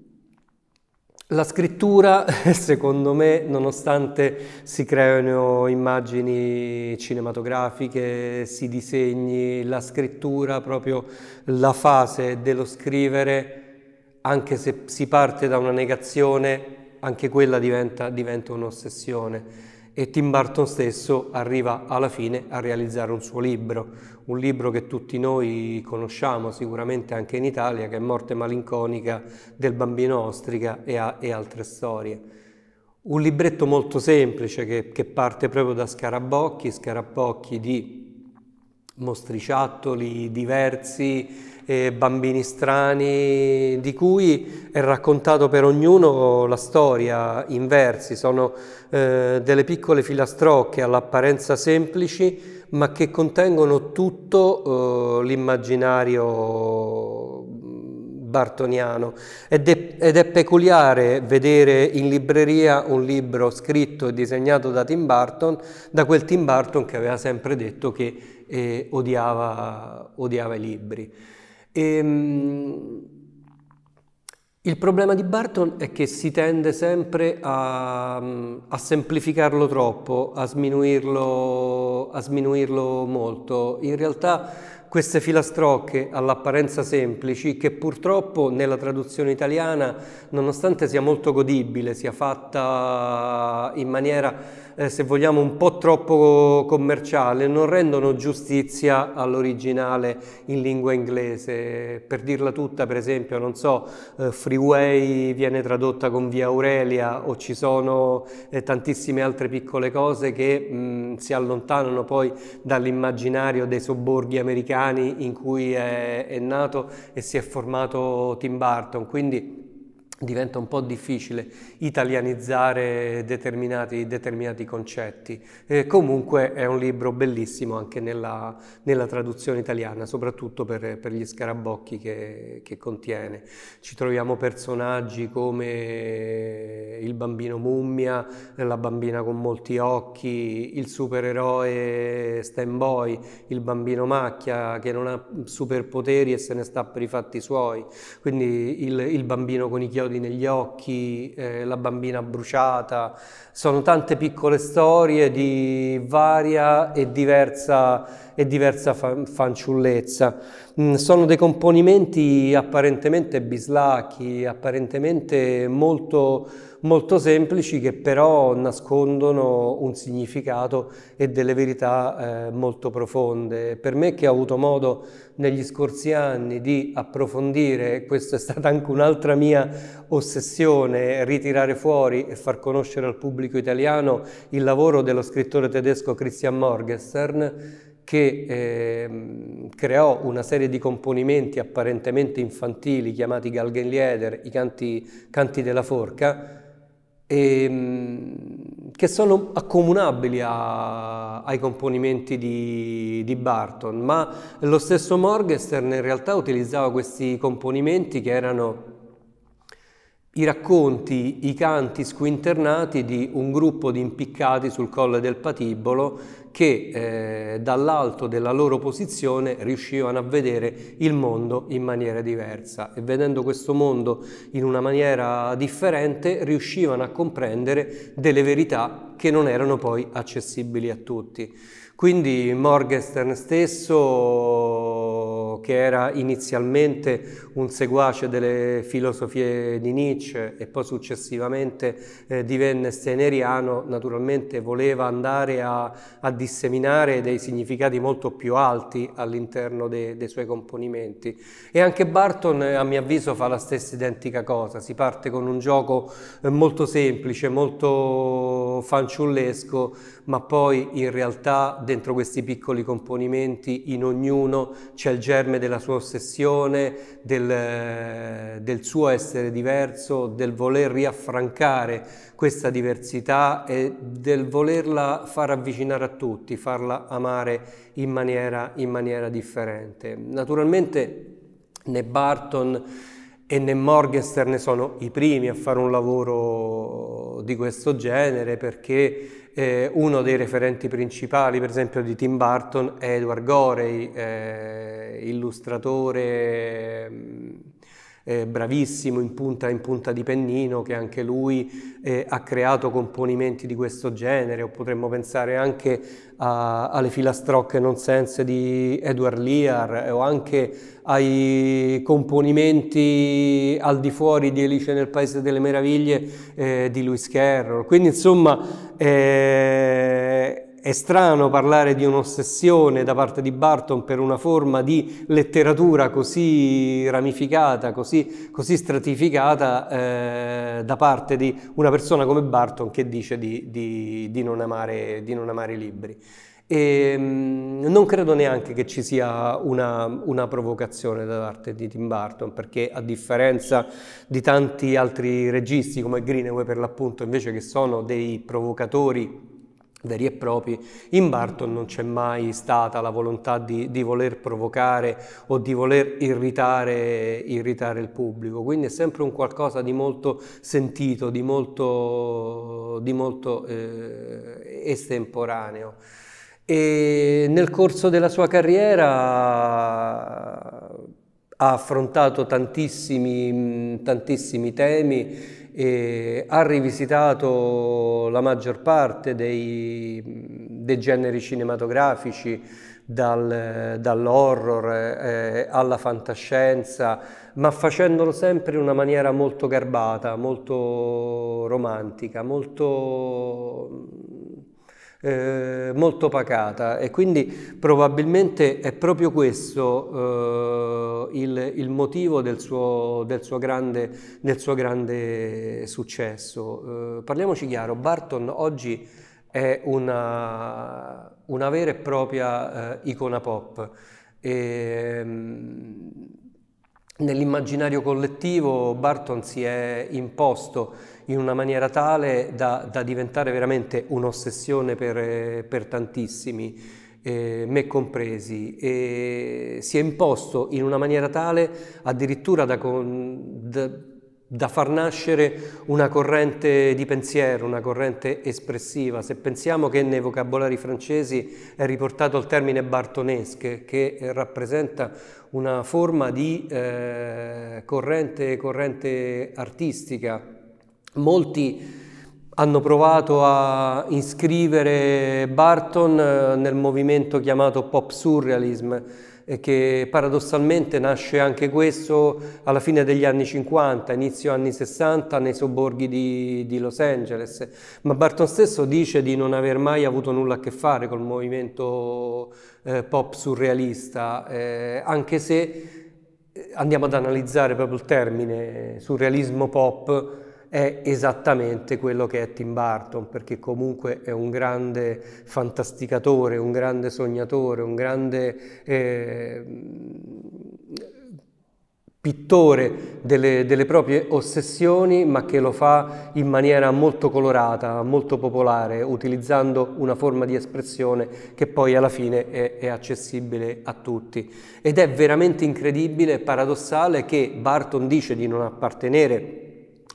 la scrittura, secondo me, nonostante si creino immagini cinematografiche, si disegni, la scrittura, proprio la fase dello scrivere, anche se si parte da una negazione, anche quella diventa, diventa un'ossessione e Tim Burton stesso arriva alla fine a realizzare un suo libro, un libro che tutti noi conosciamo sicuramente anche in Italia, che è Morte malinconica del bambino Ostrica e, a, e altre storie. Un libretto molto semplice che, che parte proprio da scarabocchi, scarabocchi di mostriciattoli diversi, eh, bambini strani, di cui è raccontato per ognuno la storia in versi, sono eh, delle piccole filastrocche all'apparenza semplici, ma che contengono tutto eh, l'immaginario bartoniano ed è, ed è, peculiare vedere in libreria un libro scritto e disegnato da Tim Burton, da quel Tim Burton che aveva sempre detto che eh, odiava, odiava i libri. E, ehm, il problema di Barton è che si tende sempre a, a semplificarlo troppo, a sminuirlo, a sminuirlo, molto. In realtà queste filastrocche all'apparenza semplici, che purtroppo nella traduzione italiana, nonostante sia molto godibile, sia fatta in maniera eh, se vogliamo, un po' troppo commerciale, non rendono giustizia all'originale in lingua inglese. Per dirla tutta, per esempio, non so, eh, Freeway viene tradotta con Via Aurelia o ci sono eh, tantissime altre piccole cose che mh, mm, si allontanano poi dall'immaginario dei sobborghi americani in cui è, è nato e si è formato Tim Burton. Quindi diventa un po' difficile italianizzare determinati, determinati concetti. Eh, comunque è un libro bellissimo anche nella, nella traduzione italiana, soprattutto per, per gli scarabocchi che, che, contiene. Ci troviamo personaggi come il bambino mummia, la bambina con molti occhi, il supereroe Stanboy, il bambino macchia che non ha superpoteri e se ne sta per i fatti suoi, quindi il, il bambino con i chiodi bricioli negli occhi, eh, la bambina bruciata, sono tante piccole storie di varia e diversa, e diversa fan, fanciullezza. Mm, sono dei componimenti apparentemente bislacchi, apparentemente molto molto semplici che però nascondono un significato e delle verità eh, molto profonde. Per me che ho avuto modo negli scorsi anni di approfondire, questa è stata anche un'altra mia ossessione, ritirare fuori e far conoscere al pubblico italiano il lavoro dello scrittore tedesco Christian Morgenstern, che eh, creò una serie di componimenti apparentemente infantili chiamati Galgenlieder, i canti, canti della forca, e, ehm, che sono accomunabili a, ai componimenti di, di, Barton, ma lo stesso Morgenstern in realtà utilizzava questi componimenti che erano i racconti, i canti squinternati di un gruppo di impiccati sul colle del Patibolo che eh, dall'alto della loro posizione riuscivano a vedere il mondo in maniera diversa e vedendo questo mondo in una maniera differente riuscivano a comprendere delle verità che non erano poi accessibili a tutti. Quindi Morgenstern stesso che era inizialmente un seguace delle filosofie di Nietzsche e poi successivamente eh, divenne steneriano, naturalmente voleva andare a, a, disseminare dei significati molto più alti all'interno de, dei suoi componimenti. E anche Barton, eh, a mio avviso, fa la stessa identica cosa, si parte con un gioco eh, molto semplice, molto fanciullesco, ma poi in realtà dentro questi piccoli componimenti in ognuno c'è il germe della sua ossessione, del, del suo essere diverso, del voler riaffrancare questa diversità e del volerla far avvicinare a tutti, farla amare in maniera, in maniera differente. Naturalmente né Barton e né Morgenstern sono i primi a fare un lavoro di questo genere perché eh, uno dei referenti principali, per esempio, di Tim Burton è Edward Gorey, eh, illustratore mm, eh, bravissimo in punta, in punta di pennino, che anche lui eh, ha creato componimenti di questo genere, o potremmo pensare anche a, alle filastrocche non sense di Edward Lear, eh, o anche ai componimenti al di fuori di Alice nel Paese delle Meraviglie eh, di Lewis Carroll. Quindi insomma... Eh, è strano parlare di un'ossessione da parte di Barton per una forma di letteratura così ramificata, così, così stratificata eh, da parte di una persona come Barton che dice di, di, di, non, amare, di non, amare, i libri. E, ehm, non credo neanche che ci sia una, una, provocazione da parte di Tim Burton, perché a differenza di tanti altri registi come Greenaway per l'appunto, invece che sono dei provocatori veri e propri. In Barton non c'è mai stata la volontà di, di voler provocare o di voler irritare, irritare, il pubblico, quindi è sempre un qualcosa di molto sentito, di molto, di molto eh, estemporaneo. E nel corso della sua carriera ha affrontato tantissimi, tantissimi temi, e ha rivisitato la maggior parte dei, dei generi cinematografici, dal, dall'horror eh, alla fantascienza, ma facendolo sempre in una maniera molto garbata, molto romantica, molto eh, molto pacata e quindi probabilmente è proprio questo eh, il, il, motivo del suo, del suo, grande, del suo grande, successo. Eh, parliamoci chiaro, Barton oggi è una, una vera e propria eh, icona pop. Ehm, nell'immaginario collettivo Barton si è imposto in una maniera tale da, da diventare veramente un'ossessione per, per tantissimi, eh, me compresi, e si è imposto in una maniera tale addirittura da, con, da, da far nascere una corrente di pensiero, una corrente espressiva. Se pensiamo che nei vocabolari francesi è riportato il termine bartonesche, che rappresenta una forma di eh, corrente, corrente artistica, Molti hanno provato a iscrivere Barton eh, nel movimento chiamato pop surrealism, che paradossalmente nasce anche questo alla fine degli anni 50, inizio anni 60 nei sobborghi di, di, Los Angeles, ma Barton stesso dice di non aver mai avuto nulla a che fare col movimento eh, pop surrealista, eh, anche se eh, andiamo ad analizzare proprio il termine surrealismo pop, è esattamente quello che è Tim Burton, perché comunque è un grande fantasticatore, un grande sognatore, un grande eh, pittore delle, delle, proprie ossessioni, ma che lo fa in maniera molto colorata, molto popolare, utilizzando una forma di espressione che poi alla fine è, è accessibile a tutti. Ed è veramente incredibile e paradossale che Burton dice di non appartenere a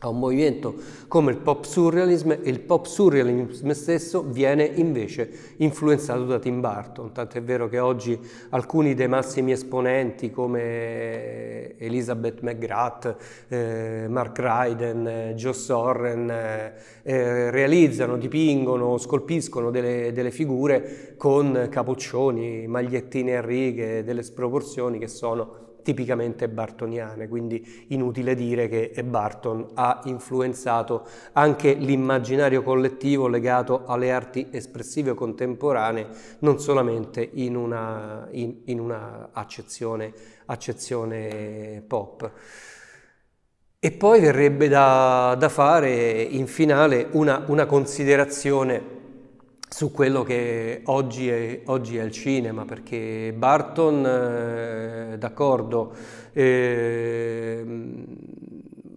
a un movimento come il pop surrealism e il pop surrealism stesso viene invece influenzato da Tim Burton, tant'è vero che oggi alcuni dei massimi esponenti come eh, Elizabeth McGrath, eh, Mark Ryden, eh, Joe Sorren eh, eh, realizzano, dipingono, scolpiscono delle, delle figure con capoccioni, magliettine a righe, delle sproporzioni che sono tipicamente bartoniane, quindi inutile dire che Barton ha influenzato anche l'immaginario collettivo legato alle arti espressive contemporanee, non solamente in una, in, in una accezione, accezione pop. E poi verrebbe da, da fare in finale una, una considerazione su quello che oggi è, oggi è, il cinema, perché Barton, eh, d'accordo, eh,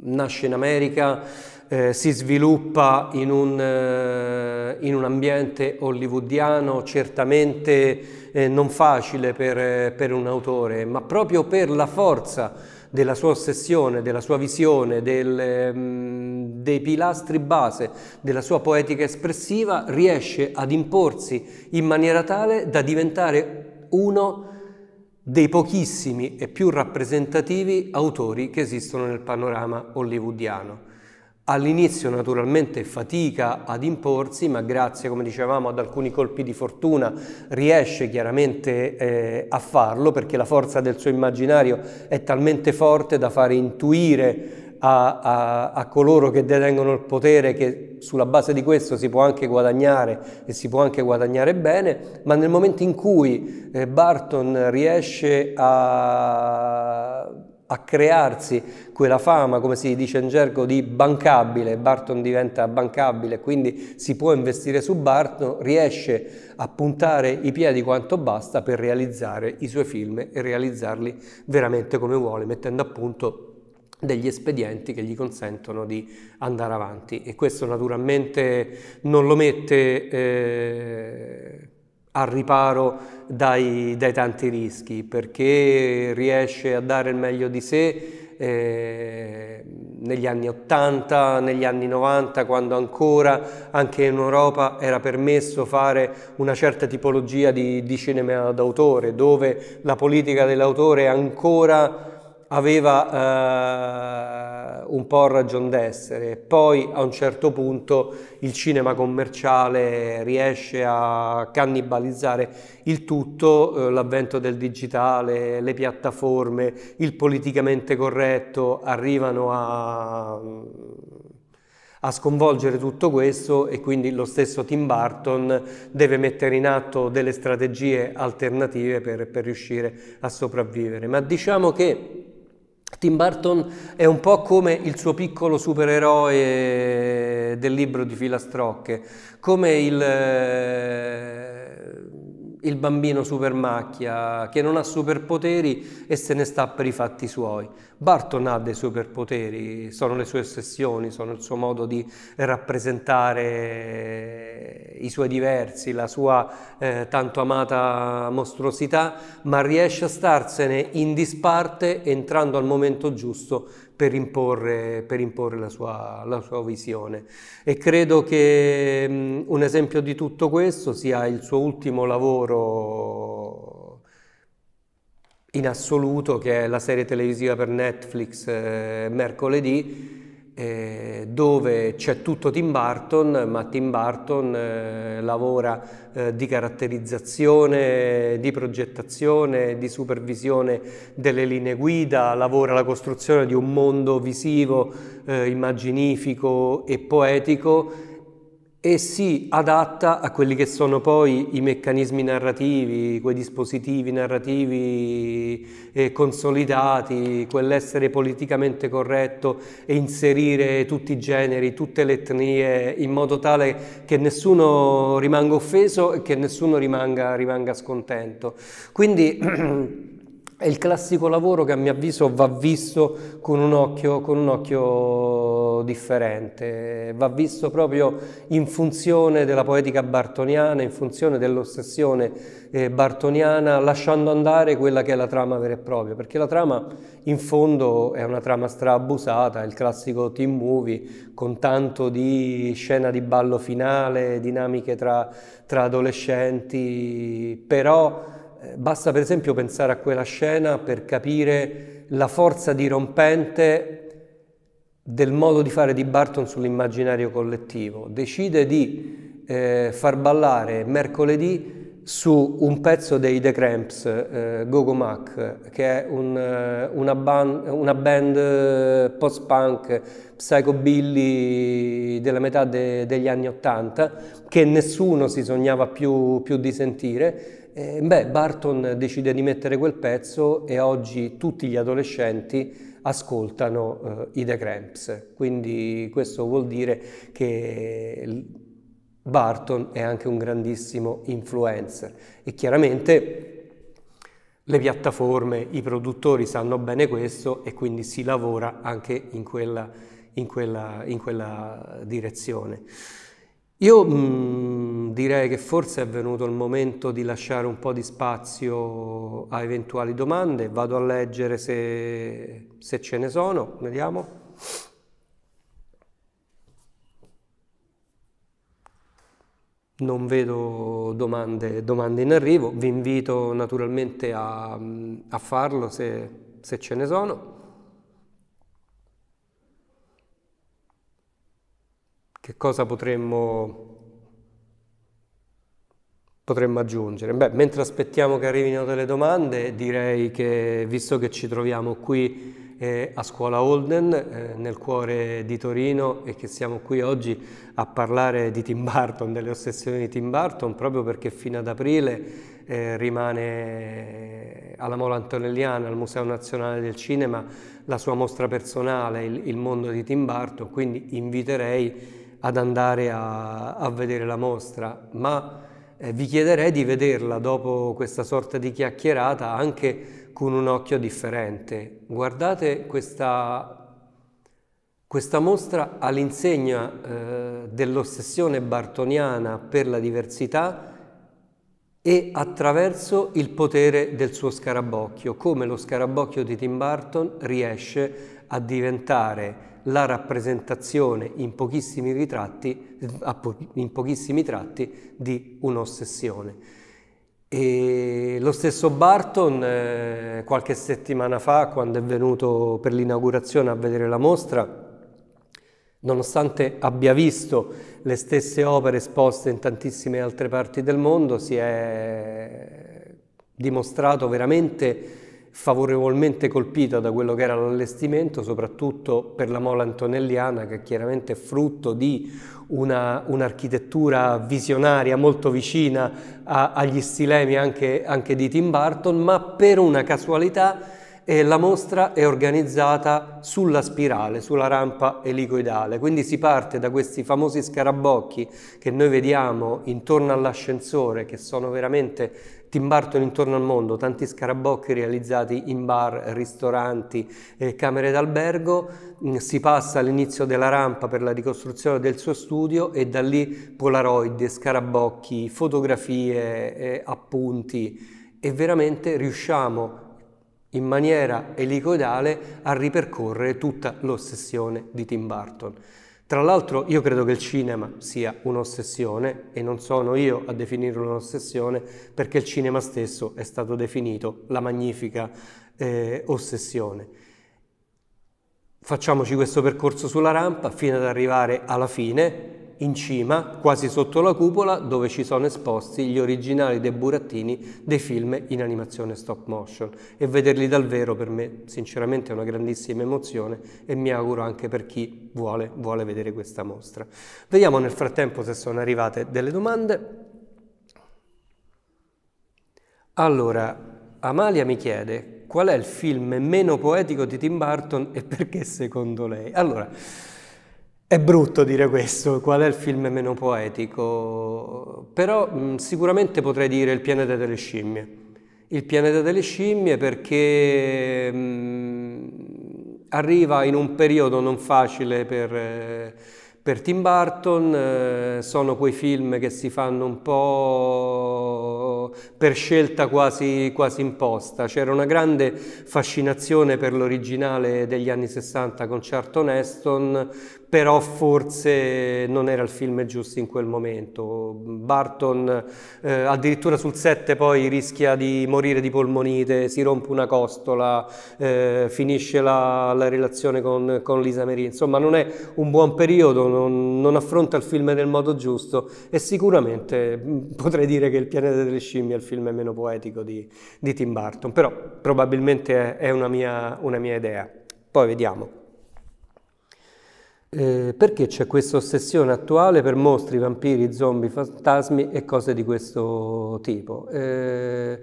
nasce in America, eh, si sviluppa in un, eh, in un, ambiente hollywoodiano certamente eh, non facile per, per un autore, ma proprio per la forza della sua ossessione, della sua visione, del, ehm, dei pilastri base della sua poetica espressiva, riesce ad imporsi in maniera tale da diventare uno dei pochissimi e più rappresentativi autori che esistono nel panorama hollywoodiano. All'inizio naturalmente fatica ad imporsi, ma grazie, come dicevamo, ad alcuni colpi di fortuna riesce chiaramente eh, a farlo perché la forza del suo immaginario è talmente forte da fare intuire a, a, a coloro che detengono il potere che sulla base di questo si può anche guadagnare e si può anche guadagnare bene, ma nel momento in cui eh, Barton riesce a a crearsi quella fama, come si dice in gergo, di bancabile, Barton diventa bancabile, quindi si può investire su Barton, riesce a puntare i piedi quanto basta per realizzare i suoi film e realizzarli veramente come vuole, mettendo a punto degli espedienti che gli consentono di andare avanti e questo naturalmente non lo mette eh, al riparo dai, dai, tanti rischi, perché riesce a dare il meglio di sé eh, negli anni 80, negli anni 90, quando ancora anche in Europa era permesso fare una certa tipologia di, di cinema d'autore, dove la politica dell'autore è ancora aveva eh, un po' ragione d'essere. Poi a un certo punto il cinema commerciale riesce a cannibalizzare il tutto, eh, l'avvento del digitale, le piattaforme, il politicamente corretto arrivano a, a sconvolgere tutto questo e quindi lo stesso Tim Burton deve mettere in atto delle strategie alternative per, per riuscire a sopravvivere. Ma diciamo che Tim Burton è un po' come il suo piccolo supereroe del libro di Filastrocche, come il eh, il bambino macchia che non ha superpoteri e se ne sta per i fatti suoi. Barton ha dei superpoteri, sono le sue ossessioni, sono il suo modo di rappresentare eh, i suoi diversi, la sua eh, tanto amata mostruosità, ma riesce a starsene in disparte entrando al momento giusto per imporre, per imporre la, sua, la, sua, visione. E credo che um, un esempio di tutto questo sia il suo ultimo lavoro in assoluto, che è la serie televisiva per Netflix eh, mercoledì, eh, dove c'è tutto Tim Burton, ma Tim Burton eh, lavora eh, di caratterizzazione, di progettazione, di supervisione delle linee guida, lavora la costruzione di un mondo visivo, eh, immaginifico e poetico e si adatta a quelli che sono poi i meccanismi narrativi, quei dispositivi narrativi eh, consolidati, quell'essere politicamente corretto e inserire tutti i generi, tutte le etnie in modo tale che nessuno rimanga offeso e che nessuno rimanga, rimanga scontento. Quindi È il classico lavoro che a mio avviso va visto con un occhio, con un occhio differente, va visto proprio in funzione della poetica bartoniana, in funzione dell'ossessione eh, bartoniana, lasciando andare quella che è la trama vera e propria, perché la trama in fondo è una trama straabusata, è il classico team movie con tanto di scena di ballo finale, dinamiche tra, tra adolescenti, però Basta per esempio pensare a quella scena per capire la forza dirompente del modo di fare di Barton sull'immaginario collettivo. Decide di eh, far ballare mercoledì su un pezzo dei The Cramps, eh, Gogo Mac, che è un, eh, una, ban- una, band eh, post-punk, psychobilly della metà de- degli anni Ottanta, che nessuno si sognava più, più di sentire eh, beh, Barton decide di mettere quel pezzo e oggi tutti gli adolescenti ascoltano eh, i The Cramps. Quindi questo vuol dire che Barton è anche un grandissimo influencer e chiaramente le piattaforme, i produttori sanno bene questo e quindi si lavora anche in quella, in quella, in quella direzione. Io mh, mm, direi che forse è venuto il momento di lasciare un po' di spazio a eventuali domande, vado a leggere se, se ce ne sono, vediamo. non vedo domande, domande, in arrivo, vi invito naturalmente a, mm, a farlo se, se ce ne sono. che cosa potremmo, potremmo aggiungere? Beh, mentre aspettiamo che arrivino delle domande, direi che visto che ci troviamo qui eh, a Scuola Holden, eh, nel cuore di Torino, e che siamo qui oggi a parlare di Tim Burton, delle ossessioni di Tim Burton, proprio perché fino ad aprile eh, rimane alla Mola Antonelliana, al Museo Nazionale del Cinema, la sua mostra personale, il, il mondo di Tim Burton, quindi inviterei ad andare a, a vedere la mostra, ma eh, vi chiederei di vederla dopo questa sorta di chiacchierata anche con un occhio differente. Guardate questa, questa mostra all'insegna eh, dell'ossessione bartoniana per la diversità e attraverso il potere del suo scarabocchio, come lo scarabocchio di Tim Burton riesce a diventare la rappresentazione in pochissimi ritratti, in pochissimi tratti, di un'ossessione. E lo stesso Barton eh, qualche settimana fa, quando è venuto per l'inaugurazione a vedere la mostra, nonostante abbia visto le stesse opere esposte in tantissime altre parti del mondo, si è dimostrato veramente favorevolmente colpita da quello che era l'allestimento, soprattutto per la mola antonelliana che è chiaramente è frutto di un'architettura visionaria molto vicina a, agli stilemi anche, anche, di Tim Burton, ma per una casualità eh, la mostra è organizzata sulla spirale, sulla rampa elicoidale, quindi si parte da questi famosi scarabocchi che noi vediamo intorno all'ascensore, che sono veramente Tim Burton intorno al mondo, tanti scarabocchi realizzati in bar, ristoranti, eh, camere d'albergo, mm, si passa all'inizio della rampa per la ricostruzione del suo studio e da lì polaroid, scarabocchi, fotografie, eh, appunti e veramente riusciamo in maniera elicoidale a ripercorrere tutta l'ossessione di Tim Burton. Tra l'altro io credo che il cinema sia un'ossessione e non sono io a definirlo un'ossessione perché il cinema stesso è stato definito la magnifica eh, ossessione. Facciamoci questo percorso sulla rampa fino ad arrivare alla fine in cima, quasi sotto la cupola, dove ci sono esposti gli originali dei burattini dei film in animazione stop motion. E vederli dal vero per me sinceramente è una grandissima emozione e mi auguro anche per chi vuole, vuole vedere questa mostra. Vediamo nel frattempo se sono arrivate delle domande. Allora, Amalia mi chiede qual è il film meno poetico di Tim Burton e perché secondo lei? Allora, è brutto dire questo, qual è il film meno poetico, però mh, mm, sicuramente potrei dire Il pianeta delle scimmie. Il pianeta delle scimmie perché mh, mm, arriva in un periodo non facile per, eh, per Tim Burton, eh, sono quei film che si fanno un po' per scelta quasi, quasi imposta. C'era una grande fascinazione per l'originale degli anni 60 con Charlton Heston, però forse non era il film giusto in quel momento. Barton eh, addirittura sul set poi rischia di morire di polmonite, si rompe una costola, eh, finisce la, la, relazione con, con Lisa Marie, insomma non è un buon periodo, non, non affronta il film nel modo giusto e sicuramente mm, potrei dire che Il pianeta delle scimmie è il film meno poetico di, di Tim Burton, però probabilmente è, una, mia, una mia idea. Poi vediamo. Eh, perché c'è questa ossessione attuale per mostri, vampiri, zombie, fantasmi e cose di questo tipo? Eh,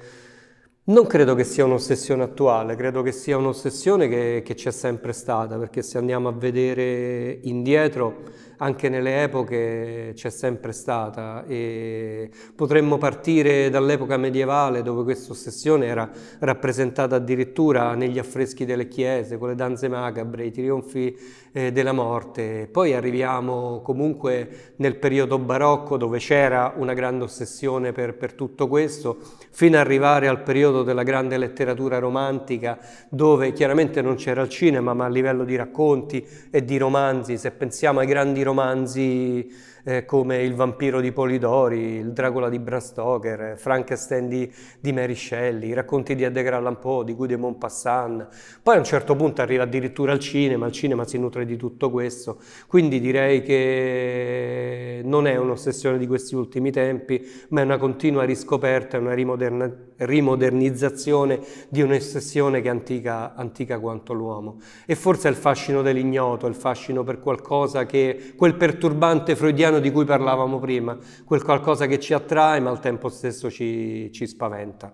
non credo che sia un'ossessione attuale, credo che sia un'ossessione che, che c'è sempre stata, perché se andiamo a vedere indietro anche nelle epoche c'è sempre stata e potremmo partire dall'epoca medievale dove questa ossessione era rappresentata addirittura negli affreschi delle chiese, con le danze macabre, i trionfi eh, della morte. Poi arriviamo comunque nel periodo barocco dove c'era una grande ossessione per, per tutto questo fino ad arrivare al periodo della grande letteratura romantica, dove chiaramente non c'era il cinema, ma a livello di racconti e di romanzi, se pensiamo ai grandi romanzi eh, come Il vampiro di Polidori, Il Dracula di Bram Stoker, Frankenstein di, di Mary Shelley, i racconti di Edgar Allan Poe, di Guy de Maupassant. Poi a un certo punto arriva addirittura al cinema, il cinema si nutre di tutto questo, quindi direi che non è un'ossessione di questi ultimi tempi, ma è una continua riscoperta, una rimoderna, rimodernizzazione di un'ossessione che è antica, antica quanto l'uomo. E forse è il fascino dell'ignoto, il fascino per qualcosa che quel perturbante freudiano quotidiano di cui parlavamo prima, quel qualcosa che ci attrae ma al tempo stesso ci, ci spaventa.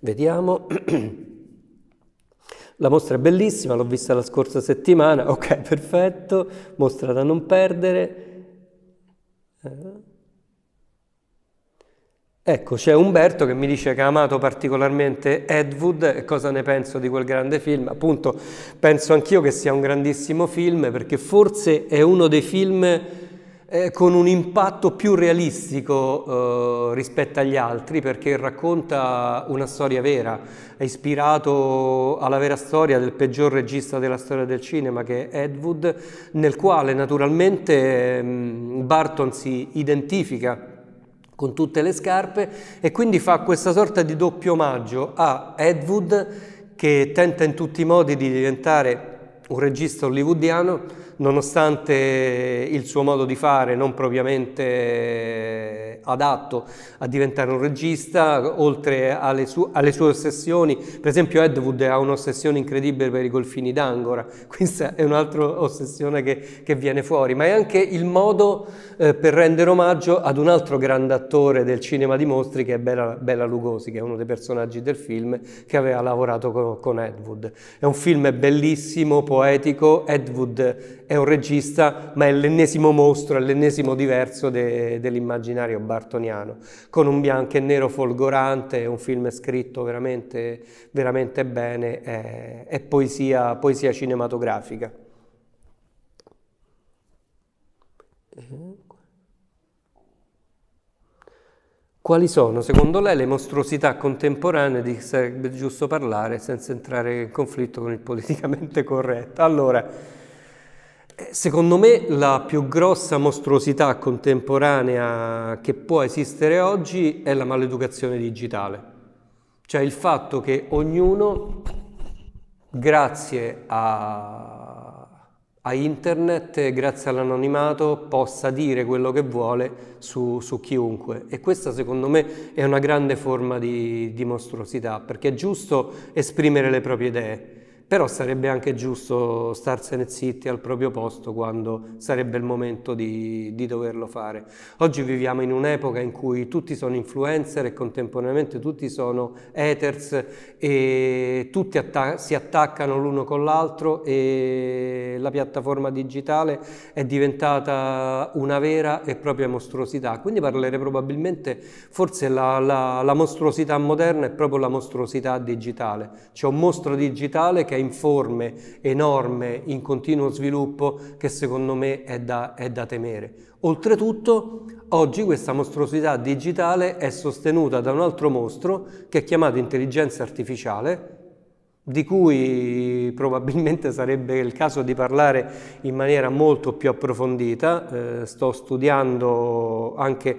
Vediamo. La mostra è bellissima, l'ho vista la scorsa settimana, ok, perfetto, mostra da non perdere. Eh. Ecco, c'è Umberto che mi dice che ha amato particolarmente Ed Wood e cosa ne penso di quel grande film. Appunto, penso anch'io che sia un grandissimo film perché forse è uno dei film eh, con un impatto più realistico eh, rispetto agli altri perché racconta una storia vera, è ispirato alla vera storia del peggior regista della storia del cinema che è Ed Wood, nel quale naturalmente eh, Barton si identifica con tutte le scarpe e quindi fa questa sorta di doppio omaggio a Ed Wood che tenta in tutti i modi di diventare un regista hollywoodiano nonostante il suo modo di fare non propriamente eh, adatto a diventare un regista, oltre alle, su alle sue ossessioni, per esempio Edwood ha un'ossessione incredibile per i golfini d'Angora, questa è un'altra ossessione che, che, viene fuori, ma è anche il modo eh, per rendere omaggio ad un altro grande attore del cinema di mostri che è Bella, Bela Lugosi, che è uno dei personaggi del film che aveva lavorato con, con Edwood. È un film bellissimo, poetico, Edwood è un regista, ma è l'ennesimo mostro, è l'ennesimo diverso de, dell'immaginario bartoniano, con un bianco e nero folgorante, un film scritto veramente, veramente bene, è, è poesia, poesia, cinematografica. Quali sono, secondo lei, le mostruosità contemporanee di cui sarebbe giusto parlare senza entrare in conflitto con il politicamente corretto? Allora, eh, secondo me la più grossa mostruosità contemporanea che può esistere oggi è la maleducazione digitale, cioè il fatto che ognuno, grazie a, a internet, grazie all'anonimato, possa dire quello che vuole su, su, chiunque. E questa secondo me è una grande forma di, di mostruosità, perché è giusto esprimere le proprie idee però sarebbe anche giusto starsene zitti al proprio posto quando sarebbe il momento di, di doverlo fare. Oggi viviamo in un'epoca in cui tutti sono influencer e contemporaneamente tutti sono haters e tutti atta si attaccano l'uno con l'altro e la piattaforma digitale è diventata una vera e propria mostruosità. Quindi parlerei probabilmente, forse la, la, la mostruosità moderna è proprio la mostruosità digitale. C'è un mostro digitale che è informe, enorme, in continuo sviluppo, che secondo me è da, è da temere. Oltretutto, oggi questa mostruosità digitale è sostenuta da un altro mostro che è chiamato intelligenza artificiale, di cui probabilmente sarebbe il caso di parlare in maniera molto più approfondita. Eh, sto studiando anche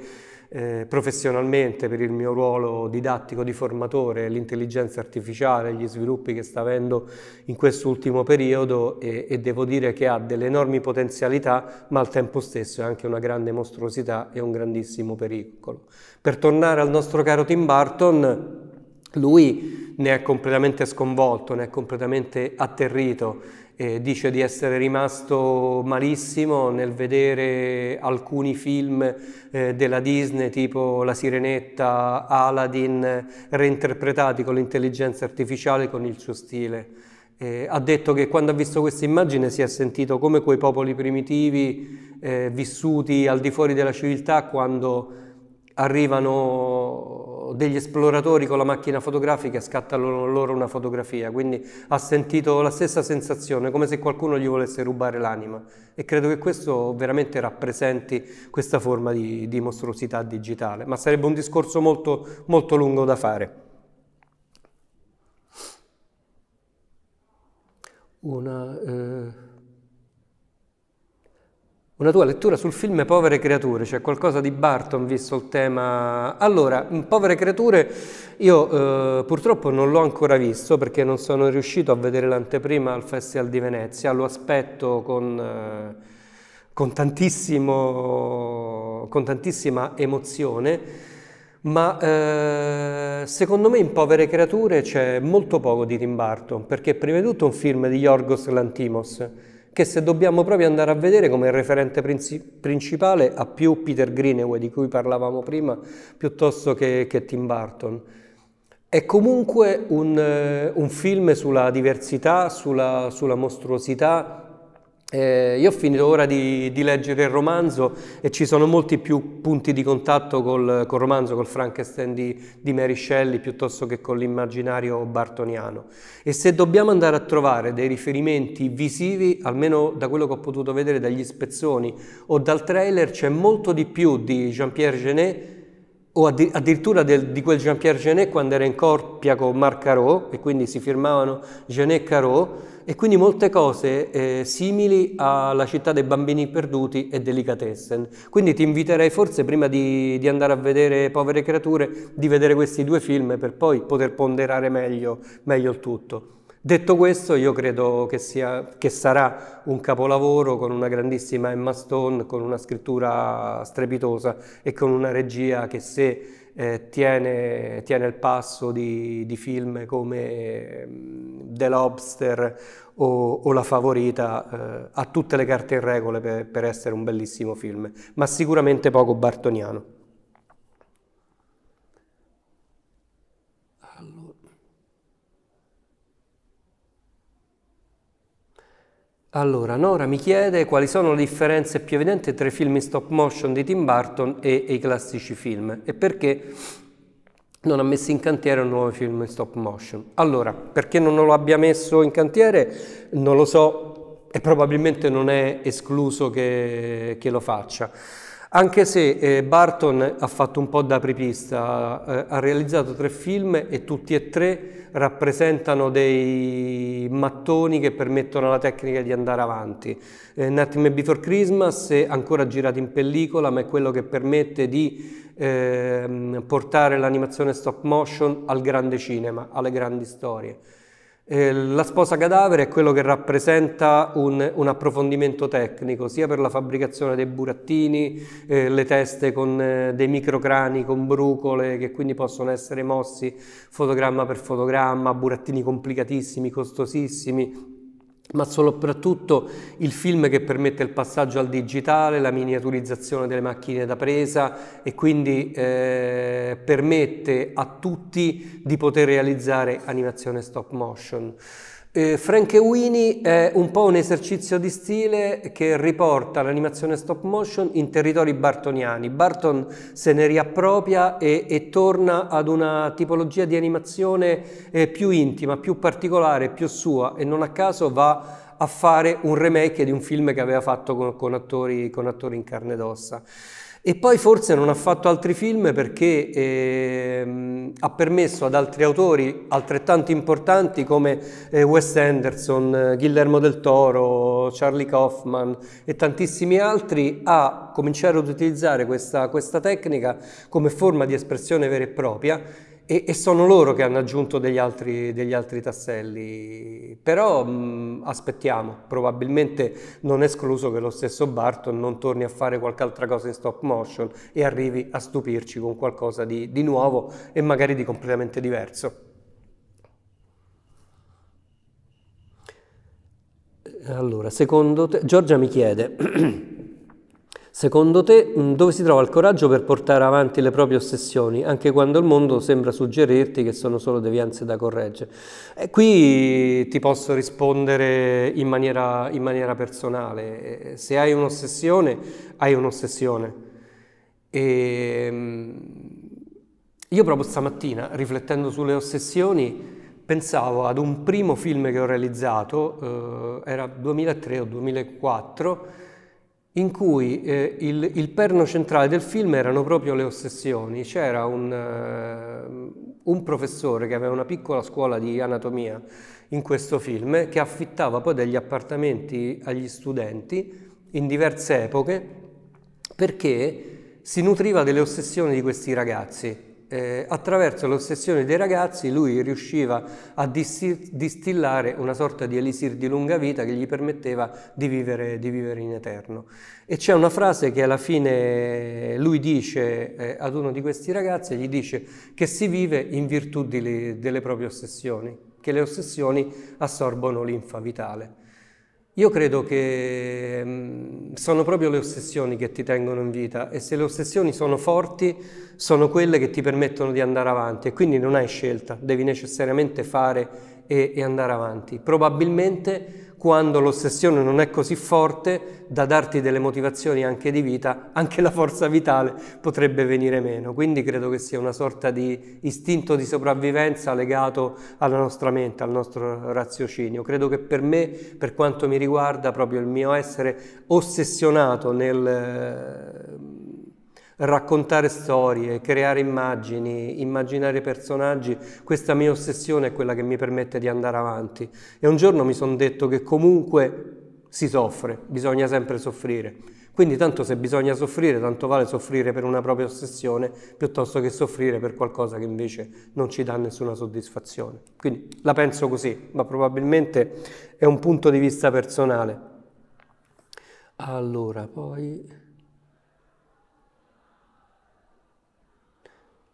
eh, professionalmente per il mio ruolo didattico di formatore, l'intelligenza artificiale, gli sviluppi che sta avendo in quest'ultimo periodo e, e, devo dire che ha delle enormi potenzialità ma al tempo stesso è anche una grande mostruosità e un grandissimo pericolo. Per tornare al nostro caro Tim Burton, lui ne è completamente sconvolto, ne è completamente atterrito eh, dice di essere rimasto malissimo nel vedere alcuni film eh, della Disney tipo La Sirenetta, Aladdin, reinterpretati con l'intelligenza artificiale, con il suo stile. Eh, ha detto che quando ha visto questa immagine si è sentito come quei popoli primitivi eh, vissuti al di fuori della civiltà quando arrivano degli esploratori con la macchina fotografica e scattano loro una fotografia, quindi ha sentito la stessa sensazione, come se qualcuno gli volesse rubare l'anima e credo che questo veramente rappresenti questa forma di, di mostruosità digitale, ma sarebbe un discorso molto, molto lungo da fare. Una... Eh... Una tua lettura sul film Povere Creature, c'è cioè qualcosa di Barton visto il tema? Allora, Povere Creature io eh, purtroppo non l'ho ancora visto perché non sono riuscito a vedere l'anteprima al Festival di Venezia, lo aspetto con, eh, con, con tantissima emozione, ma eh, secondo me in Povere Creature c'è molto poco di Tim Barton perché prima di tutto è un film di Yorgos Lantimos, che se dobbiamo proprio andare a vedere come referente principale ha più Peter Greenaway di cui parlavamo prima piuttosto che, che Tim Burton. È comunque un, eh, un film sulla diversità, sulla, sulla mostruosità, eh, io ho finito ora di, di, leggere il romanzo e ci sono molti più punti di contatto col, col romanzo, col Frankenstein di, di, Mary Shelley piuttosto che con l'immaginario bartoniano. E se dobbiamo andare a trovare dei riferimenti visivi, almeno da quello che ho potuto vedere dagli spezzoni o dal trailer, c'è molto di più di Jean-Pierre Genet o addirittura del, di quel Jean-Pierre Genet quando era in coppia con Marc Caro e quindi si firmavano Genet e Caro e quindi molte cose eh, simili alla città dei bambini perduti e delicatessen. Quindi ti inviterei forse prima di, di, andare a vedere Povere creature di vedere questi due film per poi poter ponderare meglio, meglio il tutto. Detto questo, io credo che, sia, che, sarà un capolavoro con una grandissima Emma Stone, con una scrittura strepitosa e con una regia che se eh, tiene, tiene, il passo di, di film come mm, The Lobster o, o La Favorita, eh, ha tutte le carte in regole per, per essere un bellissimo film, ma sicuramente poco bartoniano. Allora, Nora mi chiede quali sono le differenze più evidenti tra i film in stop motion di Tim Burton e, e i classici film e perché non ha messo in cantiere un nuovo film in stop motion. Allora, perché non lo abbia messo in cantiere non lo so e probabilmente non è escluso che, che lo faccia. Anche se eh, Barton ha fatto un po' da apripista, eh, ha realizzato tre film e tutti e tre rappresentano dei mattoni che permettono alla tecnica di andare avanti. Eh, Nightmare Before Christmas è ancora girato in pellicola, ma è quello che permette di eh, portare l'animazione stop motion al grande cinema, alle grandi storie. Eh, la sposa cadavere è quello che rappresenta un, un, approfondimento tecnico, sia per la fabbricazione dei burattini, eh, le teste con eh, dei microcrani, con brucole, che quindi possono essere mossi fotogramma per fotogramma, burattini complicatissimi, costosissimi, ma soprattutto il film che permette il passaggio al digitale, la miniaturizzazione delle macchine da presa e quindi eh, permette a tutti di poter realizzare animazione stop motion. Eh, Frank Winnie è un po' un esercizio di stile che riporta l'animazione stop motion in territori bartoniani. Barton se ne riappropria e, e torna ad una tipologia di animazione eh, più intima, più particolare, più sua e non a caso va a fare un remake di un film che aveva fatto con, con, attori, con attori in carne ed ossa. E poi forse non ha fatto altri film perché eh, ha permesso ad altri autori altrettanto importanti come eh, Wes Anderson, Guillermo del Toro, Charlie Kaufman e tantissimi altri a cominciare ad utilizzare questa, questa tecnica come forma di espressione vera e propria e, e, sono loro che hanno aggiunto degli altri, degli altri tasselli, però mh, mm, aspettiamo, probabilmente non è escluso che lo stesso Barton non torni a fare qualche altra cosa in stop motion e arrivi a stupirci con qualcosa di, di nuovo e magari di completamente diverso. Allora, secondo te, Giorgia mi chiede... Secondo te, mm, dove si trova il coraggio per portare avanti le proprie ossessioni, anche quando il mondo sembra suggerirti che sono solo devianze da correggere? E qui ti posso rispondere in maniera, in maniera personale. Eh, se hai un'ossessione, hai un'ossessione. E ehm, io proprio stamattina, riflettendo sulle ossessioni, pensavo ad un primo film che ho realizzato, eh, era 2003 o 2004, in cui eh, il, il, perno centrale del film erano proprio le ossessioni. C'era un, uh, un, professore che aveva una piccola scuola di anatomia in questo film che affittava poi degli appartamenti agli studenti in diverse epoche perché si nutriva delle ossessioni di questi ragazzi eh, attraverso l'ossessione dei ragazzi lui riusciva a distillare una sorta di elisir di lunga vita che gli permetteva di vivere, di vivere in eterno. E c'è una frase che alla fine eh, lui dice eh, ad uno di questi ragazzi, gli dice che si vive in virtù di, delle proprie ossessioni, che le ossessioni assorbono l'infa vitale. Io credo che mm, sono proprio le ossessioni che ti tengono in vita e se le ossessioni sono forti sono quelle che ti permettono di andare avanti e quindi non hai scelta, devi necessariamente fare e, e andare avanti. Probabilmente quando l'ossessione non è così forte da darti delle motivazioni anche di vita, anche la forza vitale potrebbe venire meno. Quindi credo che sia una sorta di istinto di sopravvivenza legato alla nostra mente, al nostro raziocinio. Credo che per me, per quanto mi riguarda, proprio il mio essere ossessionato nel raccontare storie, creare immagini, immaginare personaggi, questa mia ossessione è quella che mi permette di andare avanti. E un giorno mi sono detto che comunque si soffre, bisogna sempre soffrire. Quindi tanto se bisogna soffrire, tanto vale soffrire per una propria ossessione piuttosto che soffrire per qualcosa che invece non ci dà nessuna soddisfazione. Quindi la penso così, ma probabilmente è un punto di vista personale. Allora, poi...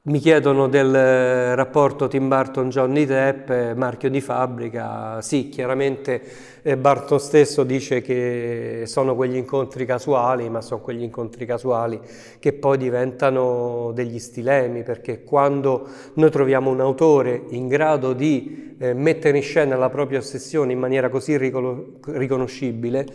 Mi chiedono del eh, rapporto Tim Burton-Johnny Depp, eh, marchio di fabbrica. Sì, chiaramente eh, Burton stesso dice che sono quegli incontri casuali, ma sono quegli incontri casuali che poi diventano degli stilemi, perché quando noi troviamo un autore in grado di mettere in scena la propria ossessione in maniera così riconoscibile,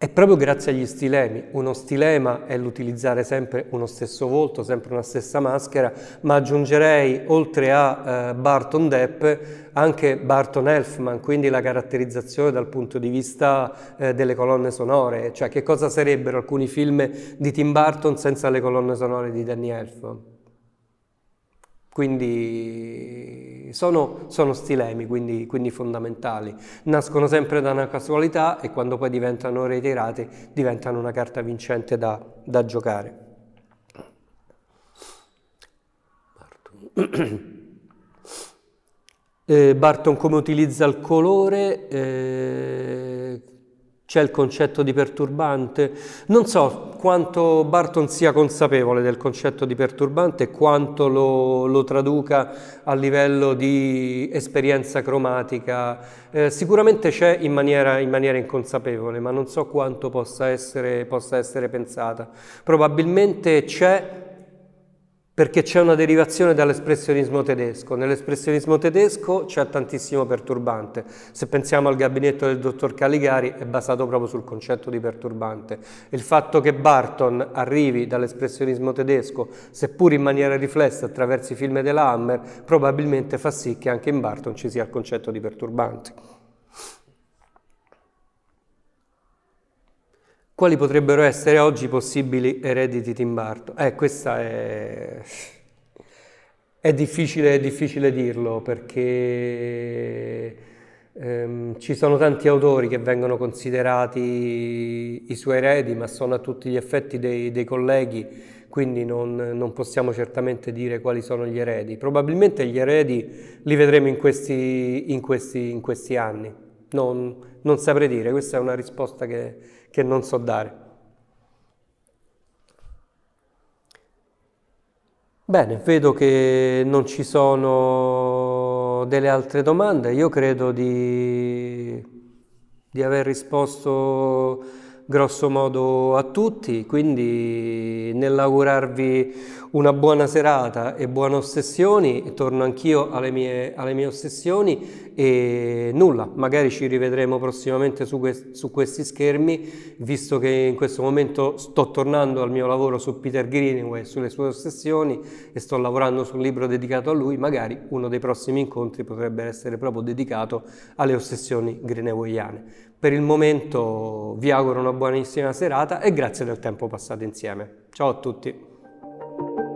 è proprio grazie agli stilemi. Uno stilema è l'utilizzare sempre uno stesso volto, sempre una stessa maschera, ma aggiungerei oltre a eh, Barton Depp anche Barton Elfman, quindi la caratterizzazione dal punto di vista eh, delle colonne sonore, cioè che cosa sarebbero alcuni film di Tim Burton senza le colonne sonore di Danny Elfman. Quindi sono, sono stilemi, quindi, quindi, fondamentali. Nascono sempre da una casualità e quando poi diventano reiterate diventano una carta vincente da, da giocare. Barton eh, come utilizza il colore? Eh, c'è il concetto di perturbante. Non so quanto Barton sia consapevole del concetto di perturbante e quanto lo, lo, traduca a livello di esperienza cromatica. Eh, sicuramente c'è in maniera, in maniera, inconsapevole, ma non so quanto possa essere, possa essere pensata. Probabilmente c'è perché c'è una derivazione dall'espressionismo tedesco. Nell'espressionismo tedesco c'è tantissimo perturbante. Se pensiamo al gabinetto del dottor Caligari è basato proprio sul concetto di perturbante. Il fatto che Barton arrivi dall'espressionismo tedesco, seppur in maniera riflessa attraverso i film della Hammer, probabilmente fa sì che anche in Barton ci sia il concetto di perturbante. Quali potrebbero essere oggi i possibili eredi di Tim Burton? Eh, questa è... È difficile, è difficile dirlo perché ehm, ci sono tanti autori che vengono considerati i suoi eredi, ma sono a tutti gli effetti dei, dei colleghi quindi non, non, possiamo certamente dire quali sono gli eredi. Probabilmente gli eredi li vedremo in questi, in questi, in questi anni, non, non saprei dire, questa è una risposta che, che non so dare. Bene, vedo che non ci sono delle altre domande, io credo di, di aver risposto grosso modo a tutti, quindi nell'augurarvi una buona serata e buone ossessioni, torno anch'io alle mie, alle mie ossessioni e nulla, magari ci rivedremo prossimamente su, que su, questi schermi, visto che in questo momento sto tornando al mio lavoro su Peter Greenway, sulle sue ossessioni e sto lavorando sul libro dedicato a lui, magari uno dei prossimi incontri potrebbe essere proprio dedicato alle ossessioni greenwayiane. Per il momento vi auguro una buonissima serata e grazie del tempo passato insieme. Ciao a tutti!